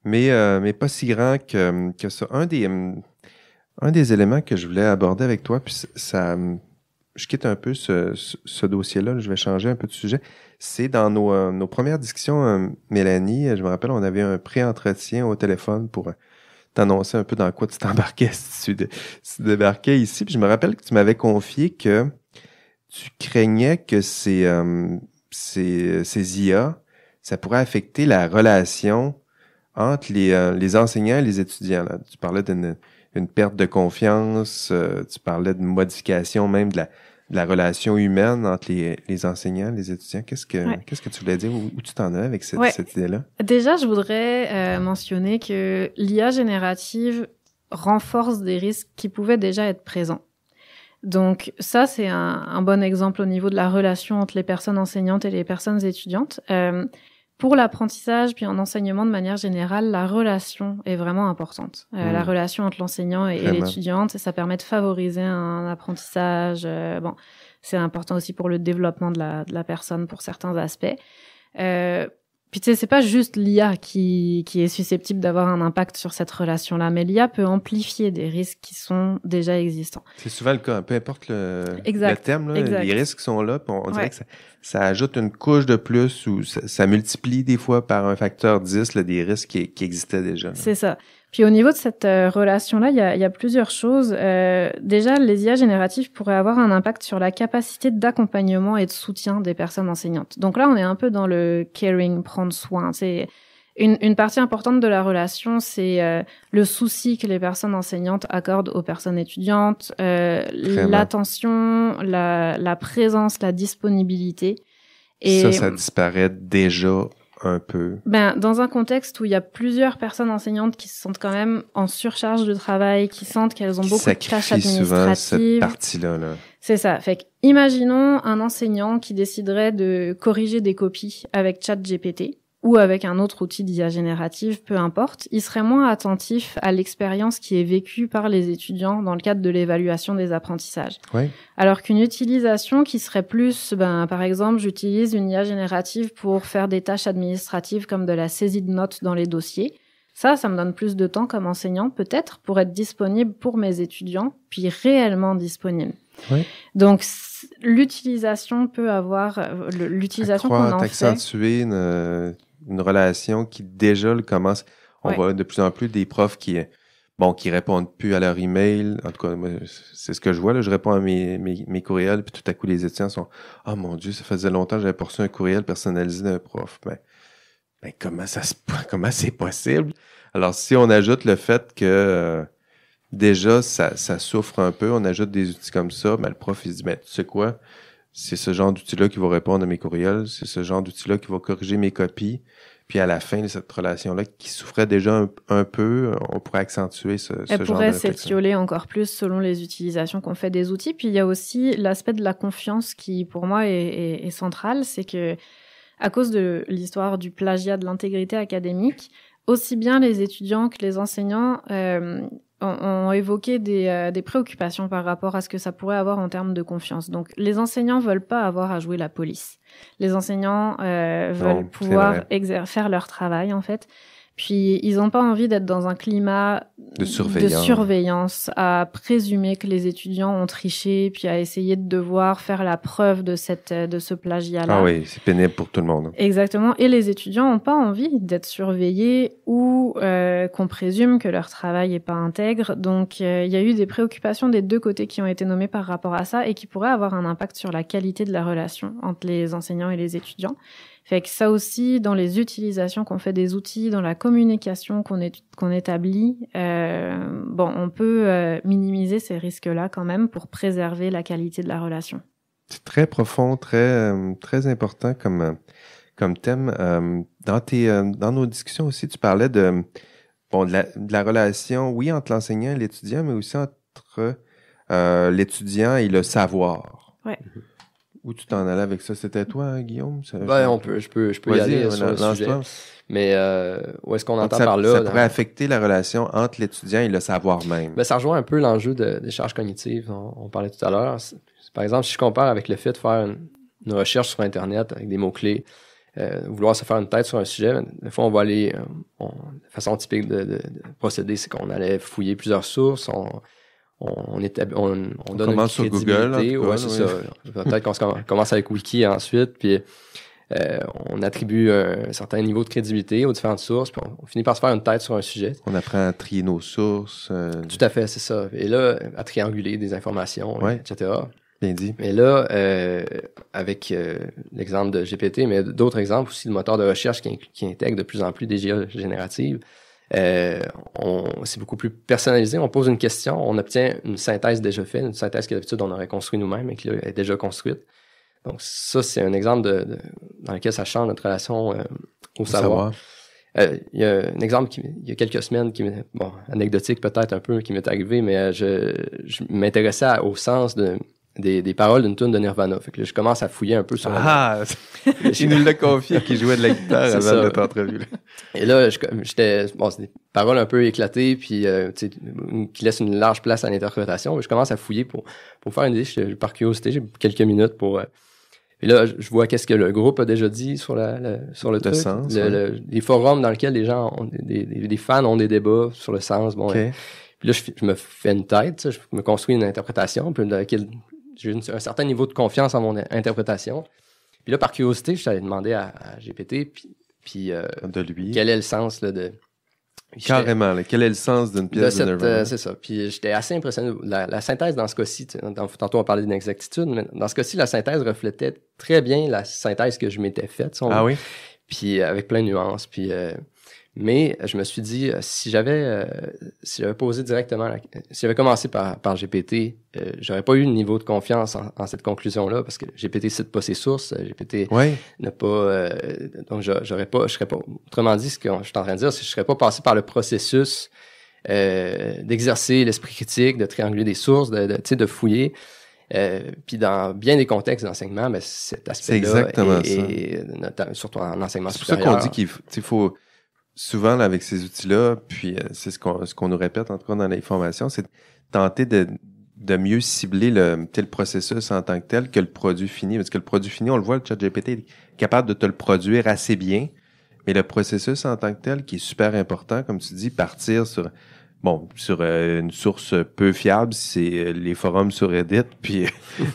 Mais, euh, mais pas si grand que, euh, que ça. Un des, euh, un des éléments que je voulais aborder avec toi, puis ça. Je quitte un peu ce, dossier-là, je vais changer un peu de sujet. C'est dans nos, premières discussions, Mélanie, je me rappelle, on avait un pré-entretien au téléphone pour t'annoncer un peu dans quoi tu t'embarquais si tu, débarquais ici. Puis je me rappelle que tu m'avais confié que tu craignais que ces, ces IA ça pourrait affecter la relation entre les, euh, enseignants et les étudiants. Tu parlais d'une une perte de confiance, euh, tu parlais d'une modification même de la, relation humaine entre les, enseignants enseignants, les étudiants. Qu'est-ce que qu'est-ce que tu voulais dire où, tu t'en as avec cette, cette idée-là Déjà, je voudrais euh, mentionner que l'IA générative renforce des risques qui pouvaient déjà être présents. Donc ça, c'est un, bon exemple au niveau de la relation entre les personnes enseignantes et les personnes étudiantes pour l'apprentissage, puis en enseignement de manière générale, la relation est vraiment importante. Euh, mm. La relation entre l'enseignant et, l'étudiante, ça permet de favoriser un apprentissage. Euh, bon, c'est important aussi pour le développement de la, personne pour certains aspects. Euh, puis tu sais, c'est pas juste l'IA qui, est susceptible d'avoir un impact sur cette relation-là, mais l'IA peut amplifier des risques qui sont déjà existants. C'est souvent le cas, peu importe le, terme, les risques sont là, on, dirait que ça, ça ajoute une couche de plus ou ça, multiplie des fois par un facteur 10 là, des risques qui, qui existaient déjà. C'est ça. Puis au niveau de cette euh, relation-là, il y a, y a, plusieurs choses. Euh, déjà, les IA génératives pourraient avoir un impact sur la capacité d'accompagnement et de soutien des personnes enseignantes. Donc là, on est un peu dans le caring, prendre soin. C'est une, partie importante de la relation, c'est euh, le souci que les personnes enseignantes accordent aux personnes étudiantes, euh, l'attention, la, présence, la disponibilité. Et ça, ça disparaît déjà un peu. Ben, dans un contexte où il y a plusieurs personnes enseignantes qui se sentent quand même en surcharge de travail, qui sentent qu'elles ont beaucoup de tâches administratives. cette partie-là. Là. C'est ça. Fait imaginons un enseignant qui déciderait de corriger des copies avec ChatGPT ou avec un autre outil d'IA générative, peu importe, il serait moins attentif à l'expérience qui est vécue par les étudiants dans le cadre de l'évaluation des apprentissages. Alors qu'une utilisation qui serait plus, ben, par exemple, j'utilise une IA générative pour faire des tâches administratives comme de la saisie de notes dans les dossiers. Ça, ça me donne plus de temps comme enseignant, peut-être, pour être disponible pour mes étudiants, puis réellement disponible. Donc l'utilisation peut avoir l'utilisation qu'on en fait. Euh, une relation qui déjà commence. On voit de plus en plus des profs qui, bon, qui répondent plus à leur email. En tout cas, c'est ce que je vois. Là. Je réponds à mes, mes, courriels, puis tout à coup, les étudiants sont Ah oh, mon Dieu, ça faisait longtemps que j'avais reçu un courriel personnalisé d'un prof. Ben, ben, comment ça se comment c'est possible? Alors, si on ajoute le fait que euh, déjà, ça, ça souffre un peu, on ajoute des outils comme ça, ben, le prof, il se dit, Mais ben, tu sais quoi, c'est ce genre d'outil-là qui va répondre à mes courriels, c'est ce genre d'outil-là qui va corriger mes copies. Puis à la fin de cette relation-là, qui souffrait déjà un, peu, on pourrait accentuer ce, genre de Elle pourrait s'étioler encore plus selon les utilisations qu'on fait des outils. Puis il y a aussi l'aspect de la confiance qui, pour moi, est, central. C'est que, à cause de l'histoire du plagiat de l'intégrité académique, aussi bien les étudiants que les enseignants euh, ont évoqué euh, des, préoccupations par rapport à ce que ça pourrait avoir en termes de confiance. Donc, les enseignants veulent pas avoir à jouer la police. Les enseignants euh, veulent pouvoir faire leur travail en fait. Puis ils n'ont pas envie d'être dans un climat de surveillance. à présumer que les étudiants ont triché, puis à essayer de devoir faire la preuve de, cette, de ce plagiat-là. Ah oui, c'est pénible pour tout le monde. Exactement. Et les étudiants n'ont pas envie d'être surveillés ou euh, qu'on présume que leur travail n'est pas intègre. Donc euh, il y a eu des préoccupations des deux côtés qui ont été nommées par rapport à ça et qui pourraient avoir un impact sur la qualité de la relation entre les enseignants et les étudiants. Fait que ça aussi, dans les utilisations qu'on fait des outils, dans la communication qu'on qu'on établit, euh, bon, on peut euh, minimiser ces risques-là quand même pour préserver la qualité de la relation. C'est très profond, très euh, très important comme comme thème. dans dans nos discussions aussi, tu parlais de de la, relation, oui, entre l'enseignant et l'étudiant, mais aussi entre l'étudiant et le savoir. Ouais. Mm-hmm. Où tu t'en allais avec ça? C'était toi, hein, Guillaume? Ben, on peut, je peux, je peux y aller sur le Mais euh, où est-ce qu'on entend par là? Ça pourrait affecter la relation entre l'étudiant et le savoir même. Ben, ça rejoint un peu l'enjeu des charges cognitives. On, parlait tout à l'heure. Par exemple, si je compare avec le fait de faire une, recherche sur Internet avec des mots-clés, euh, vouloir se faire une tête sur un sujet, ben, des fois, on va aller... la euh, façon typique de, de procéder, c'est qu'on allait fouiller plusieurs sources, on on, on, donne commence une crédibilité. Sur Google, ouais, c'est ça. Peut-être qu'on commence avec Wiki ensuite, puis euh, on attribue un certain niveau de crédibilité aux différentes sources, puis on, finit par se faire une tête sur un sujet. On apprend à trier nos sources. Euh, tout à fait, c'est ça. Et là, à trianguler des informations, etc. Bien dit. Mais là, euh, avec l'exemple de GPT, mais d'autres exemples aussi de moteurs de recherche qui, qui de plus en plus des GIA génératives, euh, c'est beaucoup plus personnalisé. On pose une question, on obtient une synthèse déjà faite, une synthèse que d'habitude on aurait construit nous-mêmes et qui est déjà construite. Donc ça, c'est un exemple de, dans lequel ça change notre relation euh, au, savoir. Euh, il y a un exemple qui, il y a quelques semaines, qui bon, anecdotique peut-être un peu, qui m'est arrivé, mais je m'intéressais au sens de, des, paroles d'une tune de Nirvana. Fait que là, je commence à fouiller un peu sur. Ah, la... il nous l'a confié qui jouait de la guitare avant ça. notre entrevue. Et là, j'étais bon, c'est des paroles un peu éclatées puis euh, qui laissent une large place à l'interprétation. Je commence à fouiller pour pour faire une idée. par curiosité, j'ai quelques minutes pour. Euh, et là, je vois qu'est-ce que le groupe a déjà dit sur la, sur le, truc, les forums dans lesquels les gens, ont, des, fans ont des débats sur le sens. Bon. Euh, puis là, je, me fais une tête, je me construis une interprétation, puis de laquelle j'ai un certain niveau de confiance en mon interprétation. Puis là, par curiosité, je t'avais demandé demander à, GPT, puis, puis euh, de lui. quel est le sens là, de. Carrément, là, quel est le sens d'une pièce de, euh, C'est ça. Puis j'étais assez impressionné. La, synthèse dans ce cas-ci, tantôt on parlait d'inexactitude, mais dans ce cas-ci, la synthèse reflétait très bien la synthèse que je m'étais faite. ah oui? Puis euh, avec plein de nuances. Puis mais euh, je me suis dit, euh, si j'avais euh, si j'avais posé directement, la, si j'avais commencé par, par GPT, j'aurais pas eu le niveau de confiance en, cette conclusion-là, parce que GPT cite pas ses sources, GPT n'a pas, donc j'aurais pas, je serais pas. Autrement dit, ce que je suis en train de dire, c'est que je serais pas passé par le processus d'exercer l'esprit critique, de trianguler des sources, de, de, de fouiller. puis dans bien des contextes d'enseignement, mais ben, cet aspect-là et surtout en enseignement supérieur. C'est pour ça qu'on dit qu'il faut, souvent avec ces outils-là, puis euh, c'est ce qu'on ce qu'on nous répète en tout cas dans les formations, c'est tenter de, de mieux cibler le tel processus en tant que tel que le produit fini, parce que le produit fini, on le voit, le chat GPT est capable de te le produire assez bien, mais le processus en tant que tel qui est super important, comme tu dis, partir sur bon, sur euh, une source peu fiable, c'est euh, les forums sur Reddit, puis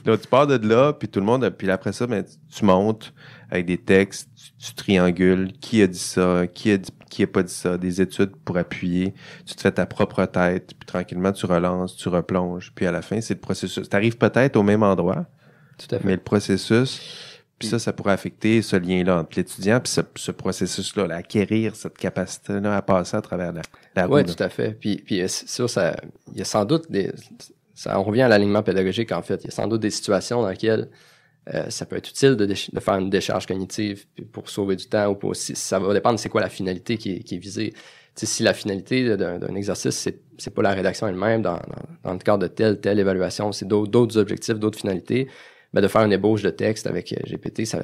là, tu pars de là, puis tout le monde, puis après ça, ben, tu, montes avec des textes, tu, tu, triangules, qui a dit ça, qui a dit qui n'ait pas dit ça, des études pour appuyer, tu te fais ta propre tête, puis tranquillement tu relances, tu replonges, puis à la fin, c'est le processus. Tu arrives peut-être au même endroit, mais le processus, puis ça, ça pourrait affecter ce lien-là entre l'étudiant puis ce, processus-là, l'acquérir, acquérir cette capacité-là à passer à travers la, la Oui, tout à fait. Puis, puis euh, ça, ça, il y a sans doute des... Ça, on revient à l'alignement pédagogique, en fait. Il y a sans doute des situations dans lesquelles euh, ça peut être utile de, faire une décharge cognitive pour sauver du temps ou pour, si, ça va dépendre c'est quoi la finalité qui est, qui est visée. si la finalité d'un exercice, c'est n'est pas la rédaction elle-même dans, dans, dans, le cadre de telle, telle évaluation, c'est d'autres objectifs, d'autres finalités, ben, de faire une ébauche de texte avec euh, GPT, ça,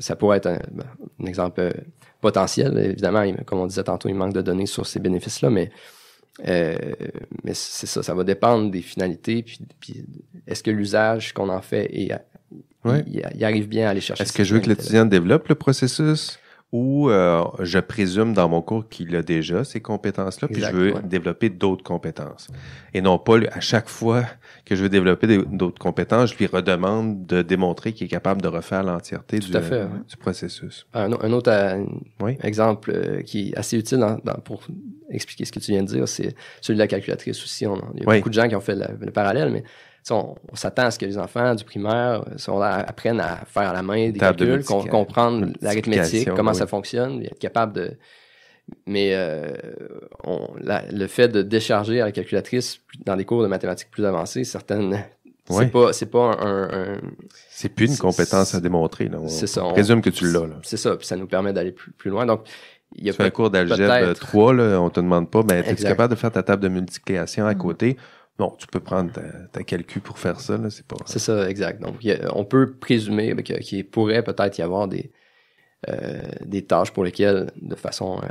ça pourrait être un, ben, exemple euh, potentiel. Évidemment, comme on disait tantôt, il manque de données sur ces bénéfices-là, mais mais c'est ça, ça va dépendre des finalités, puis, est-ce que l'usage qu'on en fait est il, arrive bien à aller chercher. Est-ce que je veux que l'étudiant développe le processus ou euh, je présume dans mon cours qu'il a déjà ces compétences-là, puis je veux développer d'autres compétences. Et non pas à chaque fois que je veux développer d'autres compétences, je lui redemande de démontrer qu'il est capable de refaire l'entièreté du, du processus. Un, autre euh, exemple euh, qui est assez utile pour expliquer ce que tu viens de dire, c'est celui de la calculatrice aussi. il y a beaucoup de gens qui ont fait le parallèle, mais on, s'attend à ce que les enfants du primaire euh, apprennent à faire la main des calculs, comprendre l'arithmétique, comment ça fonctionne, être capable de. Mais euh, le fait de décharger la calculatrice dans des cours de mathématiques plus avancés, certaines. C'est pas, un. c'est plus une compétence à démontrer. C'est ça. On, que tu l'as. C'est ça. Puis ça nous permet d'aller plus, loin. Donc, il y a tu un cours d'algèbre 3, là, on te demande pas, mais es-tu capable de faire ta table de multiplication à mm-hmm. côté? Bon, tu peux prendre ta, calcul pour faire ça, là, c'est pas. C'est ça, exact. Donc, on peut présumer ben, qu'il pourrait peut-être y avoir des, euh, des tâches pour lesquelles, de façon euh,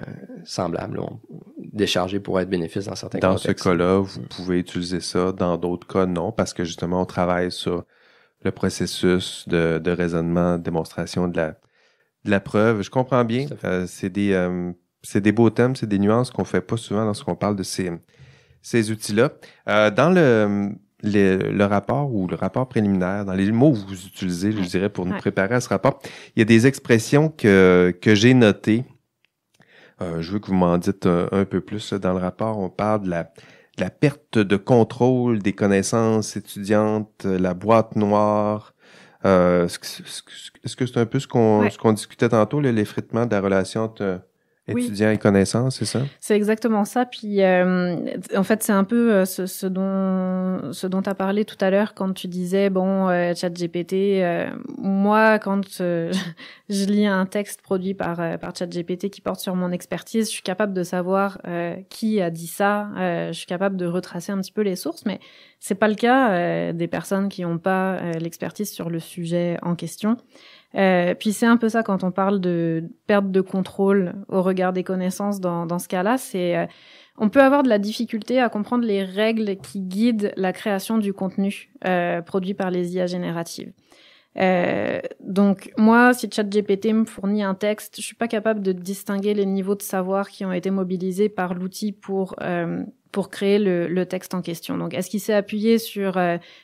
semblable, on, décharger pourrait être bénéfice dans certains cas. Dans ce cas-là, vous pouvez utiliser ça. Dans d'autres cas, non, parce que justement, on travaille sur le processus de, raisonnement, démonstration de la, de la preuve. Je comprends bien. Euh, c'est des, des beaux thèmes, c'est des nuances qu'on fait pas souvent lorsqu'on parle de ces ces outils-là. Euh, dans le, le, rapport ou le rapport préliminaire, dans les mots que vous utilisez, je dirais, pour nous préparer à ce rapport, il y a des expressions que, que j'ai notées. Euh, je veux que vous m'en dites un, peu plus. Dans le rapport, on parle de la, la perte de contrôle des connaissances étudiantes, euh, la boîte noire, Est-ce que c'est un peu ce qu'on ce qu'on discutait tantôt, l'effritement de la relation entre Étudiant et c'est ça? C'est exactement ça. Puis, euh, en fait, c'est un peu euh, ce, ce dont ce dont tu as parlé tout à l'heure quand tu disais, bon, euh, ChatGPT, moi, quand je lis un texte produit par, par ChatGPT qui porte sur mon expertise, je suis capable de savoir qui a dit ça, je suis capable de retracer un petit peu les sources, mais c'est pas le cas des personnes qui n'ont pas l'expertise sur le sujet en question. Euh, puis c'est un peu ça quand on parle de perte de contrôle au regard des connaissances dans, dans ce cas-là, c'est euh, on peut avoir de la difficulté à comprendre les règles qui guident la création du contenu euh, produit par les IA génératives. Euh, donc moi, si ChatGPT me fournit un texte, je suis pas capable de distinguer les niveaux de savoir qui ont été mobilisés par l'outil pour pour créer le, texte en question. Donc, est-ce qu'il s'est appuyé sur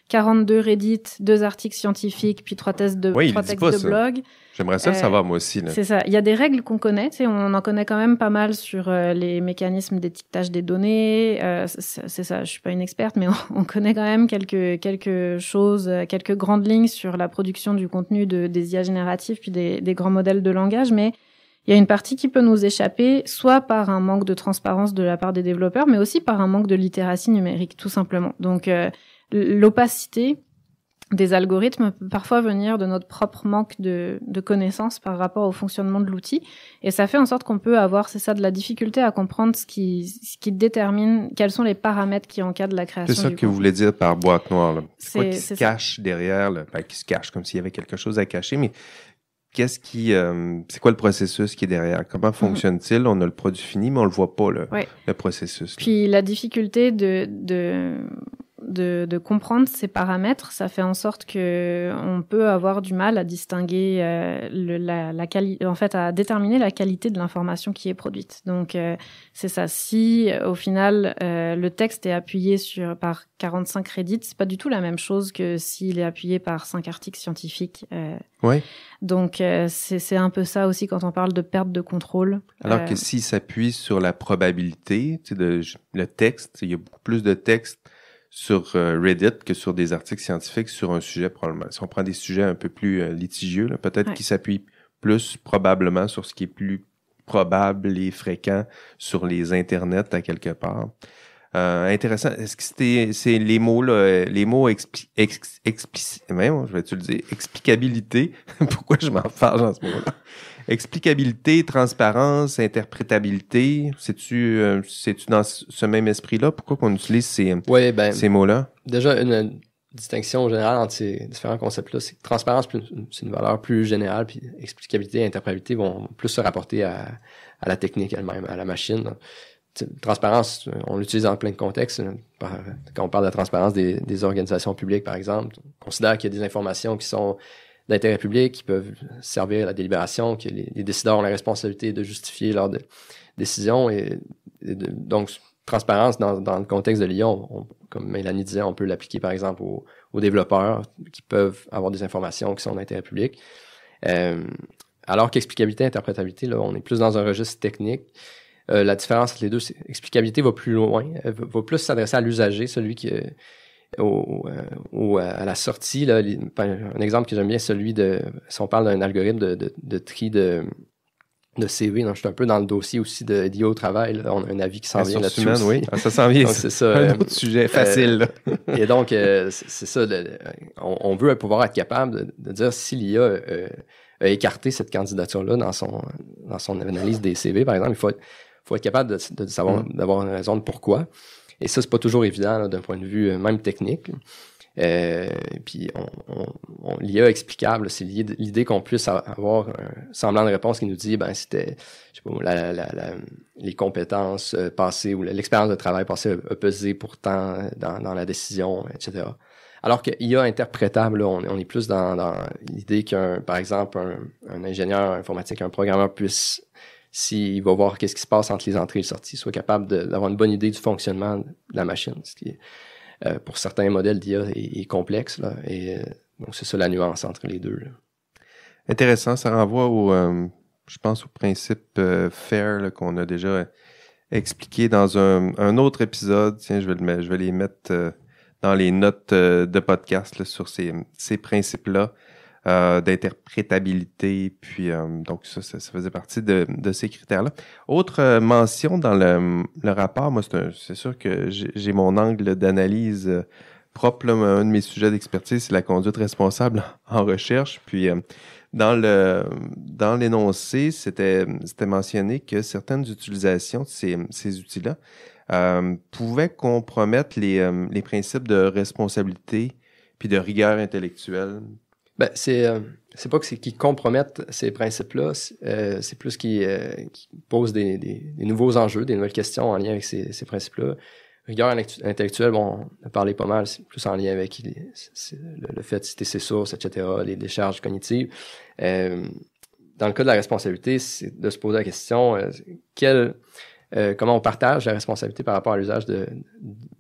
42 euh, Reddit, deux articles scientifiques, puis trois tests de, trois textes de blog J'aimerais ça le euh, savoir moi aussi. C'est ça. Il y a des règles qu'on connaît. On en connaît quand même pas mal sur euh, les mécanismes d'étiquetage des données. c'est ça. Je suis pas une experte, mais on, connaît quand même quelques quelques choses, quelques grandes lignes sur la production du contenu de, des IA génératives, puis des, des grands modèles de langage, mais il y a une partie qui peut nous échapper, soit par un manque de transparence de la part des développeurs, mais aussi par un manque de littératie numérique, tout simplement. Donc euh, l'opacité des algorithmes peut parfois venir de notre propre manque de, de connaissances par rapport au fonctionnement de l'outil, et ça fait en sorte qu'on peut avoir, c'est ça, de la difficulté à comprendre ce qui, ce qui détermine quels sont les paramètres qui encadrent la création. C'est ça que vous voulez dire par boîte noire. Là. C'est quoi qui se cache derrière, le... Ben, qui se cache comme s'il y avait quelque chose à cacher, mais qu'est-ce qui, euh, c'est quoi le processus qui est derrière Comment mhm. fonctionne-t-il On a le produit fini, mais on le voit pas le, processus. Puis la difficulté de de, comprendre ces paramètres, ça fait en sorte que on peut avoir du mal à distinguer euh, la, qualité, en fait, à déterminer la qualité de l'information qui est produite. Donc euh, c'est ça. Si euh, au final le texte est appuyé sur par 45 crédits, c'est pas du tout la même chose que s'il est appuyé par 5 articles scientifiques. Oui. Donc c'est un peu ça aussi quand on parle de perte de contrôle. Alors que s'il s'appuie sur la probabilité, le texte, il y a beaucoup plus de textes sur euh, Reddit que sur des articles scientifiques sur un sujet probablement. Si on prend des sujets un peu plus euh, litigieux, peut-être qu'ils s'appuient plus probablement sur ce qui est plus probable et fréquent sur les internets à quelque part. Euh, intéressant. Est-ce que c'était c'est les mots là, les mots expli je vais te le dire, explicabilité. Pourquoi je m'en parle en ce moment-là Explicabilité, transparence, interprétabilité, c'est-tu euh, tu dans ce même esprit-là? Pourquoi qu'on utilise ces, ben, ces mots-là? Déjà, une, distinction générale entre ces différents concepts-là, c'est que transparence, c'est une valeur plus générale, puis explicabilité et interprétabilité vont plus se rapporter à, la technique elle-même, à la machine. transparence, on l'utilise dans plein de contextes. Hein, quand on parle de la transparence des, des organisations publiques, par exemple, on considère qu'il y a des informations qui sont d'intérêt public qui peuvent servir à la délibération, que les, décideurs ont la responsabilité de justifier leurs décisions. Et, donc, transparence dans, le contexte de Lyon, comme Mélanie disait, on peut l'appliquer par exemple aux, développeurs qui peuvent avoir des informations qui sont d'intérêt public. Euh, alors qu'explicabilité, interprétabilité, là, on est plus dans un registre technique. Euh, la différence entre les deux, c'est explicabilité va plus loin, euh, va plus s'adresser à l'usager, celui qui, au, euh, euh, à la sortie, ben, un exemple que j'aime bien, celui de, si on parle d'un algorithme de, tri de, de CV, je suis un peu dans le dossier aussi de l'IA au travail, on a un avis qui s'en vient là-dessus. Oui. Ah, ça s'en vient, c'est ça. Un euh, autre sujet facile. et donc, c'est ça, on, veut pouvoir être capable de, dire si l'IA a écarté cette candidature-là dans son, dans son analyse des CV, par exemple, il faut, faut être capable de, savoir, mm. d'avoir une raison de pourquoi. Et ça, c'est pas toujours évident d'un point de vue euh, même technique. Euh, puis on, l'IA explicable, c'est l'idée qu'on puisse avoir un semblant de réponse qui nous dit, ben c'était, je sais pas, les compétences euh, passées ou l'expérience de travail passée a pesé pourtant dans, la décision, etc. Alors que IA interprétable, on, est plus dans, l'idée qu'un, par exemple, un, un, ingénieur informatique, un programmeur puisse s'il va voir qu'est-ce qui se passe entre les entrées et les sorties, soit capable d'avoir une bonne idée du fonctionnement de la machine, ce qui, euh, pour certains modèles d'IA, est, complexe. et euh, donc, c'est ça la nuance entre les deux. Intéressant, ça renvoie au, euh, je pense, au principe FAIR qu'on a déjà expliqué dans un, autre épisode. Tiens, je vais, les mettre dans les notes de podcast sur ces principes-là. Euh, d'interprétabilité. Puis euh, donc ça, ça, faisait partie de, ces critères-là. Autre euh, mention dans le, le rapport, moi c'est sûr que j'ai mon angle d'analyse propre. un de mes sujets d'expertise, c'est la conduite responsable en recherche. Puis dans le dans l'énoncé, c'était mentionné que certaines utilisations de ces, ces outils-là pouvaient compromettre les, les, principes de responsabilité puis de rigueur intellectuelle ben, euh, c'est pas que c'est qu'ils compromettent ces principes-là, euh, c'est plus qu'ils euh, posent des, nouveaux enjeux, des nouvelles questions en lien avec ces, principes-là. Rigueur intellectuelle, bon, on a parlé pas mal, c'est plus en lien avec le, fait de citer ses sources, etc., les décharges cognitives. Euh, dans le cas de la responsabilité, c'est de se poser la question comment on partage la responsabilité par rapport à l'usage de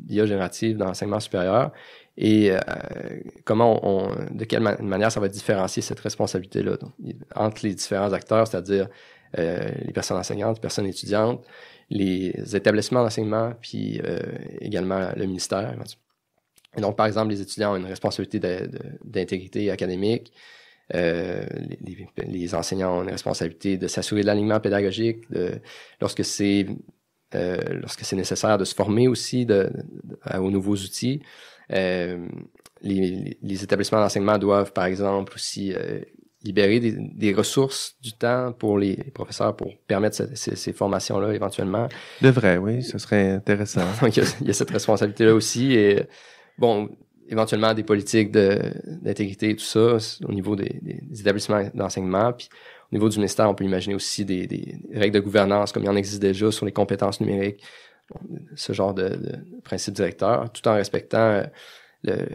l'IA générative dans l'enseignement supérieur et euh, comment de quelle manière ça va différencier cette responsabilité-là entre les différents acteurs, c'est-à-dire euh, les personnes enseignantes, les personnes étudiantes, les établissements d'enseignement, puis euh, également le ministère. donc, par exemple, les étudiants ont une responsabilité d'intégrité académique, les, enseignants ont une responsabilité de s'assurer de l'alignement pédagogique, lorsque c'est lorsque c'est nécessaire, de se former aussi aux nouveaux outils. Euh, les, établissements d'enseignement doivent, par exemple, aussi euh, libérer des, ressources du temps pour les, professeurs pour permettre ces, formations-là éventuellement. De vrai, oui, ce serait intéressant. il, y a, cette responsabilité-là aussi. Et bon, éventuellement des politiques d'intégrité de, et tout ça au niveau des, établissements d'enseignement. Puis au niveau du ministère, on peut imaginer aussi des, des, règles de gouvernance comme il en existe déjà sur les compétences numériques, ce genre de, principe directeur, tout en respectant euh,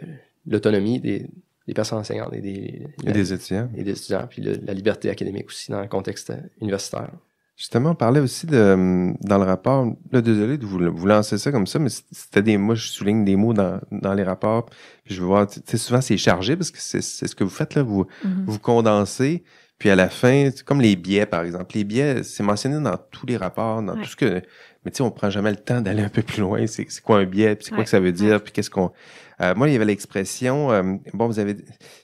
l'autonomie des, personnes enseignantes et des, étudiants. Et puis la liberté académique aussi dans le contexte universitaire. Justement, on parlait aussi de dans le rapport. désolé de vous, vous lancer ça comme ça, mais c'était des moi je souligne des mots dans, les rapports. je veux voir, souvent c'est chargé parce que c'est ce que vous faites là, vous mm-hmm. vous condensez. Puis à la fin, comme les biais, par exemple. Les biais, c'est mentionné dans tous les rapports, dans tout ce que. Mais tu sais, on prend jamais le temps d'aller un peu plus loin. C'est quoi un biais, c'est quoi que ça veut dire, puis qu'est-ce qu'on. Euh, moi, il y avait l'expression. Euh, bon, vous avez.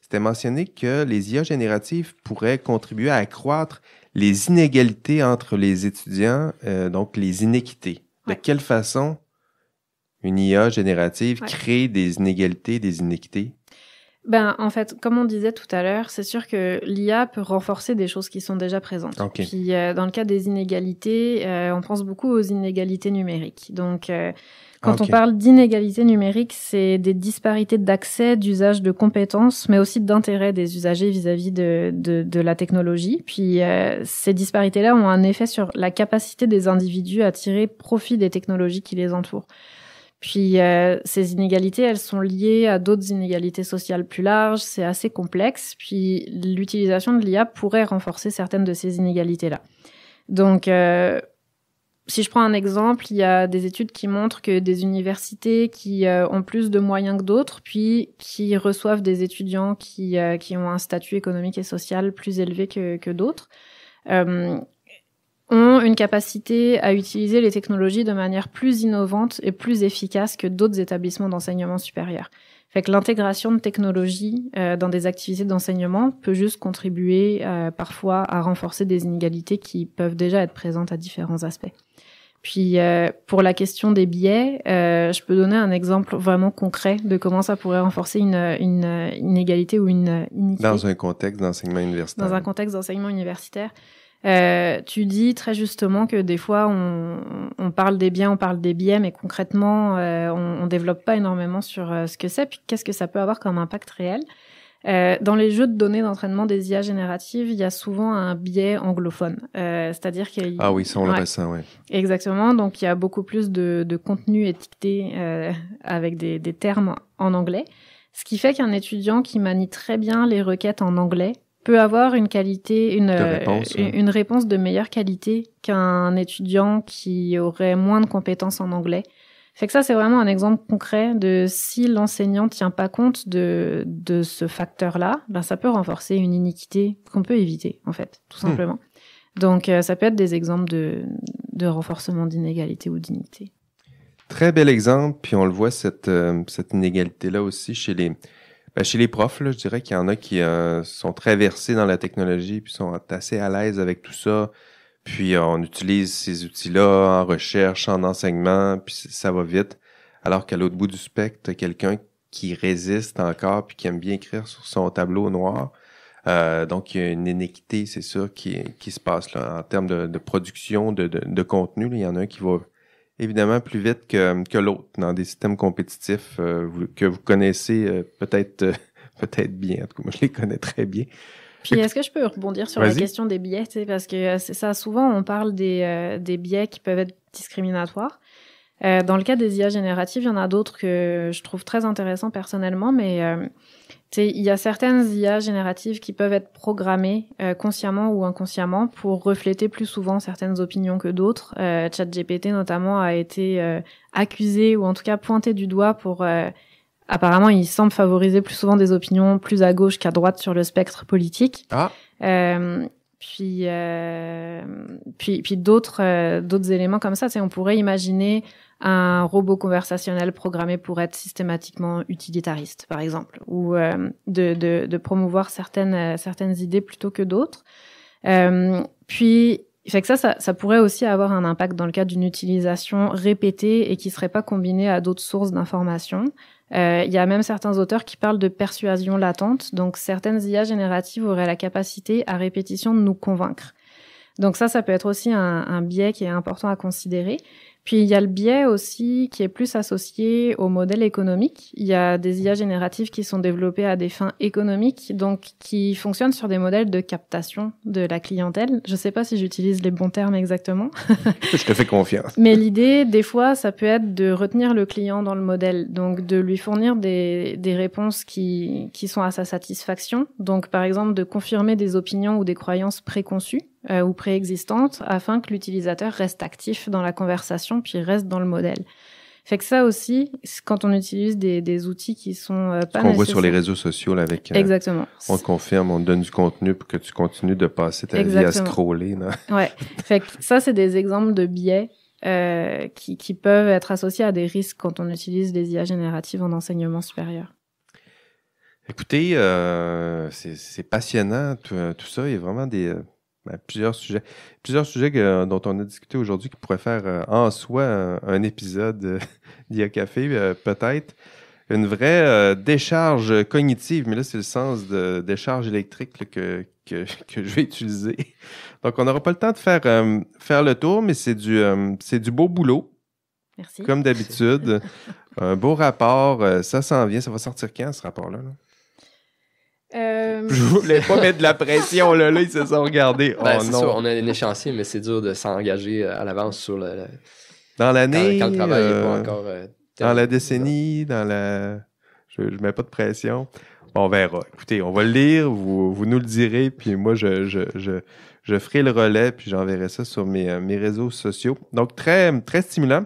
C'était mentionné que les IA génératives pourraient contribuer à accroître les inégalités entre les étudiants, euh, donc les inéquités. De quelle façon une IA générative crée des inégalités, des inéquités? ben, en fait, comme on disait tout à l'heure, c'est sûr que l'IA peut renforcer des choses qui sont déjà présentes. Puis, euh, dans le cas des inégalités, euh, on pense beaucoup aux inégalités numériques. Donc, euh, quand ah, on parle d'inégalités numériques, c'est des disparités d'accès, d'usage de compétences, mais aussi d'intérêt des usagers vis-à-vis de, de, de, la technologie. Puis, ces disparités-là ont un effet sur la capacité des individus à tirer profit des technologies qui les entourent. Puis euh, ces inégalités, elles sont liées à d'autres inégalités sociales plus larges, c'est assez complexe, puis l'utilisation de l'IA pourrait renforcer certaines de ces inégalités-là. Donc, euh, si je prends un exemple, il y a des études qui montrent que des universités qui euh, ont plus de moyens que d'autres, puis qui reçoivent des étudiants qui, qui ont un statut économique et social plus élevé que, que d'autres, ont une capacité à utiliser les technologies de manière plus innovante et plus efficace que d'autres établissements d'enseignement supérieur. Fait que l'intégration de technologies euh, dans des activités d'enseignement peut juste contribuer euh, parfois à renforcer des inégalités qui peuvent déjà être présentes à différents aspects. Puis euh, pour la question des billets, je peux donner un exemple vraiment concret de comment ça pourrait renforcer une, une inégalité ou une iniquité. Dans un contexte d'enseignement universitaire. Dans un contexte d'enseignement universitaire. Euh, tu dis très justement que des fois on, on, parle des biens, on parle des biais, mais concrètement euh, on, ne développe pas énormément sur euh, ce que c'est, puis qu'est-ce que ça peut avoir comme impact réel. Euh, dans les jeux de données d'entraînement des IA génératives, il y a souvent un biais anglophone, c'est-à-dire qu'il y a... ah oui ça on ouais. ça ouais exactement donc il y a beaucoup plus de, de contenu étiqueté avec des, des termes en anglais, ce qui fait qu'un étudiant qui manie très bien les requêtes en anglais peut avoir une qualité, une, réponse, euh, une réponse de meilleure qualité qu'un étudiant qui aurait moins de compétences en anglais. Fait que ça, c'est vraiment un exemple concret de si l'enseignant tient pas compte de, ce facteur-là, ben, ça peut renforcer une iniquité qu'on peut éviter, en fait, tout hmm. simplement. Donc, euh, ça peut être des exemples de, renforcement d'inégalité ou d'iniquité. Très bel exemple, puis on le voit, cette, euh, cette inégalité-là aussi chez les, ben, chez les profs, je dirais qu'il y en a qui euh, sont très versés dans la technologie, puis sont assez à l'aise avec tout ça. Puis euh, on utilise ces outils-là en recherche, en enseignement, puis ça va vite. Alors qu'à l'autre bout du spectre, quelqu'un qui résiste encore, puis qui aime bien écrire sur son tableau noir. Euh, donc, il y a une inéquité, c'est sûr, qui, se passe en termes de, production de, contenu. il y en a un qui va évidemment plus vite que, que l'autre dans des systèmes compétitifs euh, que vous connaissez euh, peut-être euh, peut-être bien. En tout cas, moi, je les connais très bien. Puis est-ce que je peux rebondir sur la question des biais, parce que c'est ça, souvent on parle des, des biais qui peuvent être discriminatoires. dans le cas des IA génératives, il y en a d'autres que je trouve très intéressants personnellement, mais il y a certaines IA génératives qui peuvent être programmées euh, consciemment ou inconsciemment pour refléter plus souvent certaines opinions que d'autres. Euh, ChatGPT notamment a été euh, accusé ou en tout cas pointé du doigt pour euh, apparemment il semble favoriser plus souvent des opinions plus à gauche qu'à droite sur le spectre politique. Ah. puis, puis, puis d'autres d'autres éléments comme ça. On pourrait imaginer un robot conversationnel programmé pour être systématiquement utilitariste, par exemple, ou euh, de, promouvoir certaines, euh, certaines idées plutôt que d'autres. Euh, puis, fait que ça, ça, ça, pourrait aussi avoir un impact dans le cadre d'une utilisation répétée et qui serait pas combinée à d'autres sources d'informations. Euh, il y a même certains auteurs qui parlent de persuasion latente, donc certaines IA génératives auraient la capacité à répétition de nous convaincre. Donc ça, ça peut être aussi un biais qui est important à considérer. Puis il y a le biais aussi qui est plus associé au modèle économique. Il y a des IA génératives qui sont développées à des fins économiques, donc qui fonctionnent sur des modèles de captation de la clientèle. Je ne sais pas si j'utilise les bons termes exactement. Je te fais confiance. Mais l'idée, des fois, ça peut être de retenir le client dans le modèle, donc de lui fournir des, des réponses qui, qui sont à sa satisfaction. Donc par exemple, de confirmer des opinions ou des croyances préconçues euh, ou préexistantes afin que l'utilisateur reste actif dans la conversation puis reste dans le modèle. Fait que ça aussi, quand on utilise des, outils qui sont euh, qu'on voit sur les réseaux sociaux là, avec. Euh, Exactement. On confirme, on donne du contenu pour que tu continues de passer ta vie à scroller. Là. Ouais. Fait que ça, c'est des exemples de biais qui, peuvent être associés à des risques quand on utilise des IA génératives en enseignement supérieur. Écoutez, c'est passionnant tout, tout, ça. Il y a vraiment des ben, plusieurs sujets. Plusieurs sujets euh, dont on a discuté aujourd'hui qui pourraient faire euh, en soi euh, un, épisode d'IA Café, peut-être. Une vraie décharge cognitive, mais là, c'est le sens de décharge électrique que, je vais utiliser. Donc, on n'aura pas le temps de faire, faire le tour, mais c'est du, c'est du beau boulot. Merci. Comme d'habitude. un beau rapport. ça s'en vient. Ça va sortir quand, ce rapport-là? là euh, je voulais pas mettre de la pression, là, ils se sont regardés. Ben, oh on a un échéancier, mais c'est dur de s'engager euh, à l'avance sur le. Dans l'année. Quand, le travail pas euh, encore. dans la décennie, dans la. Je, mets pas de pression. on verra. Écoutez, on va le lire, vous, nous le direz, puis moi, je, je, ferai le relais, puis j'enverrai ça sur mes, réseaux sociaux. Donc, très, très stimulant.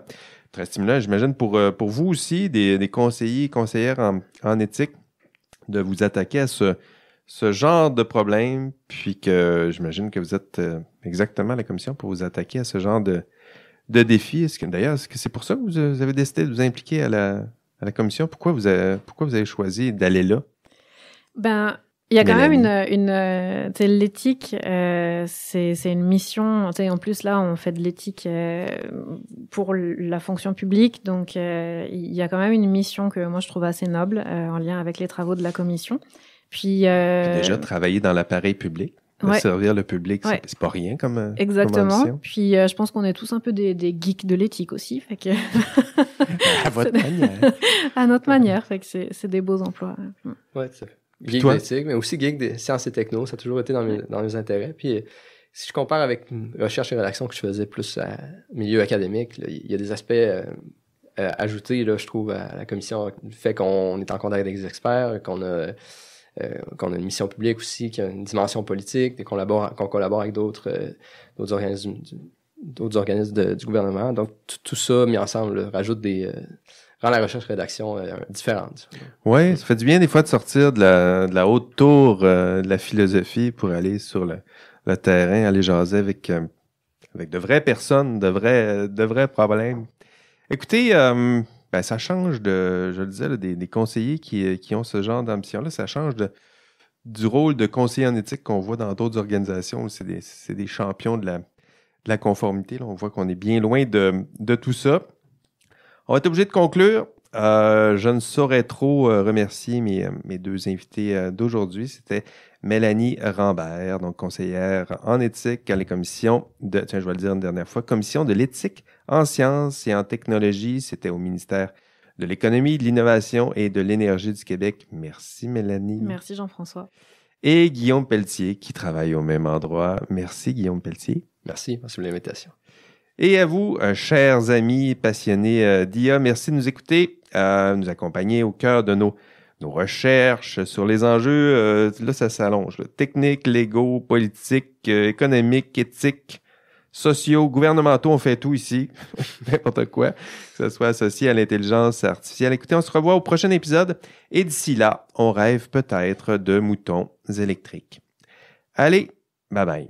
Très stimulant, j'imagine, pour, pour vous aussi, des, conseillers et conseillères en éthique de vous attaquer à ce, ce genre de problème, puis que j'imagine que vous êtes euh, exactement à la commission pour vous attaquer à ce genre de, de défi. Est-ce que, d'ailleurs, est-ce que c'est pour ça que vous euh, avez décidé de vous impliquer à la, à la commission? Pourquoi vous avez, pourquoi vous avez choisi d'aller là? Ben, il y a quand même une, une euh, l'éthique, euh, c'est une mission. En plus là, on fait de l'éthique euh, pour la fonction publique, donc il y a quand même une mission que moi je trouve assez noble en lien avec les travaux de la commission. Puis, déjà travailler dans l'appareil public. Servir le public, c'est pas rien comme Exactement. Puis je pense qu'on est tous un peu des, des geeks de l'éthique aussi, fait que à votre manière. à notre manière, fait que c'est des beaux emplois. Ouais, Geek d'éthique, mais aussi geek des sciences et techno, ça a toujours été dans mes, intérêts. Puis euh, si je compare avec recherche et rédaction que je faisais plus à milieu académique, il y a des aspects euh, euh, ajoutés, là, je trouve, à la commission, le fait qu'on est en contact avec des experts, qu'on a, qu'on a une mission publique aussi, qu'il a une dimension politique, qu'on collabore, qu'on collabore avec d'autres d'autres organismes, d'autres organismes du gouvernement. Donc, tout ça mis ensemble rajoute des rend la recherche rédaction euh, différente. Oui, ça fait du bien des fois de sortir de la, haute tour euh, de la philosophie pour aller sur le, terrain, aller jaser avec, euh, avec de vraies personnes, de vrais, de vrais problèmes. Écoutez, ben, ça change de, je le disais, des, conseillers qui, ont ce genre d'ambition-là, ça change de, du rôle de conseiller en éthique qu'on voit dans d'autres organisations. C'est des, champions de la, conformité. On voit qu'on est bien loin de, de tout ça. On va être obligé de conclure. Euh, je ne saurais trop euh, remercier euh, mes, deux invités d'aujourd'hui. C'était Mélanie Rambert, donc conseillère en éthique à la commission de, tiens, je vais le dire une dernière fois, commission de l'éthique en sciences et en technologie. C'était au ministère de l'économie, de l'innovation et de l'énergie du Québec. Merci Mélanie. Merci Jean-François. Et Guillaume Pelletier qui travaille au même endroit. Merci Guillaume Pelletier. Merci, merci pour l'invitation. Et à vous, euh, chers amis passionnés euh, d'IA, merci de nous écouter, de euh, nous accompagner au cœur de nos, nos recherches sur les enjeux. là, ça s'allonge. Technique, légaux, politiques, économiques, éthiques sociaux, gouvernementaux, on fait tout ici, n'importe quoi, que ce soit associé à l'intelligence artificielle. Écoutez, on se revoit au prochain épisode et d'ici là, on rêve peut-être de moutons électriques. Allez, bye bye.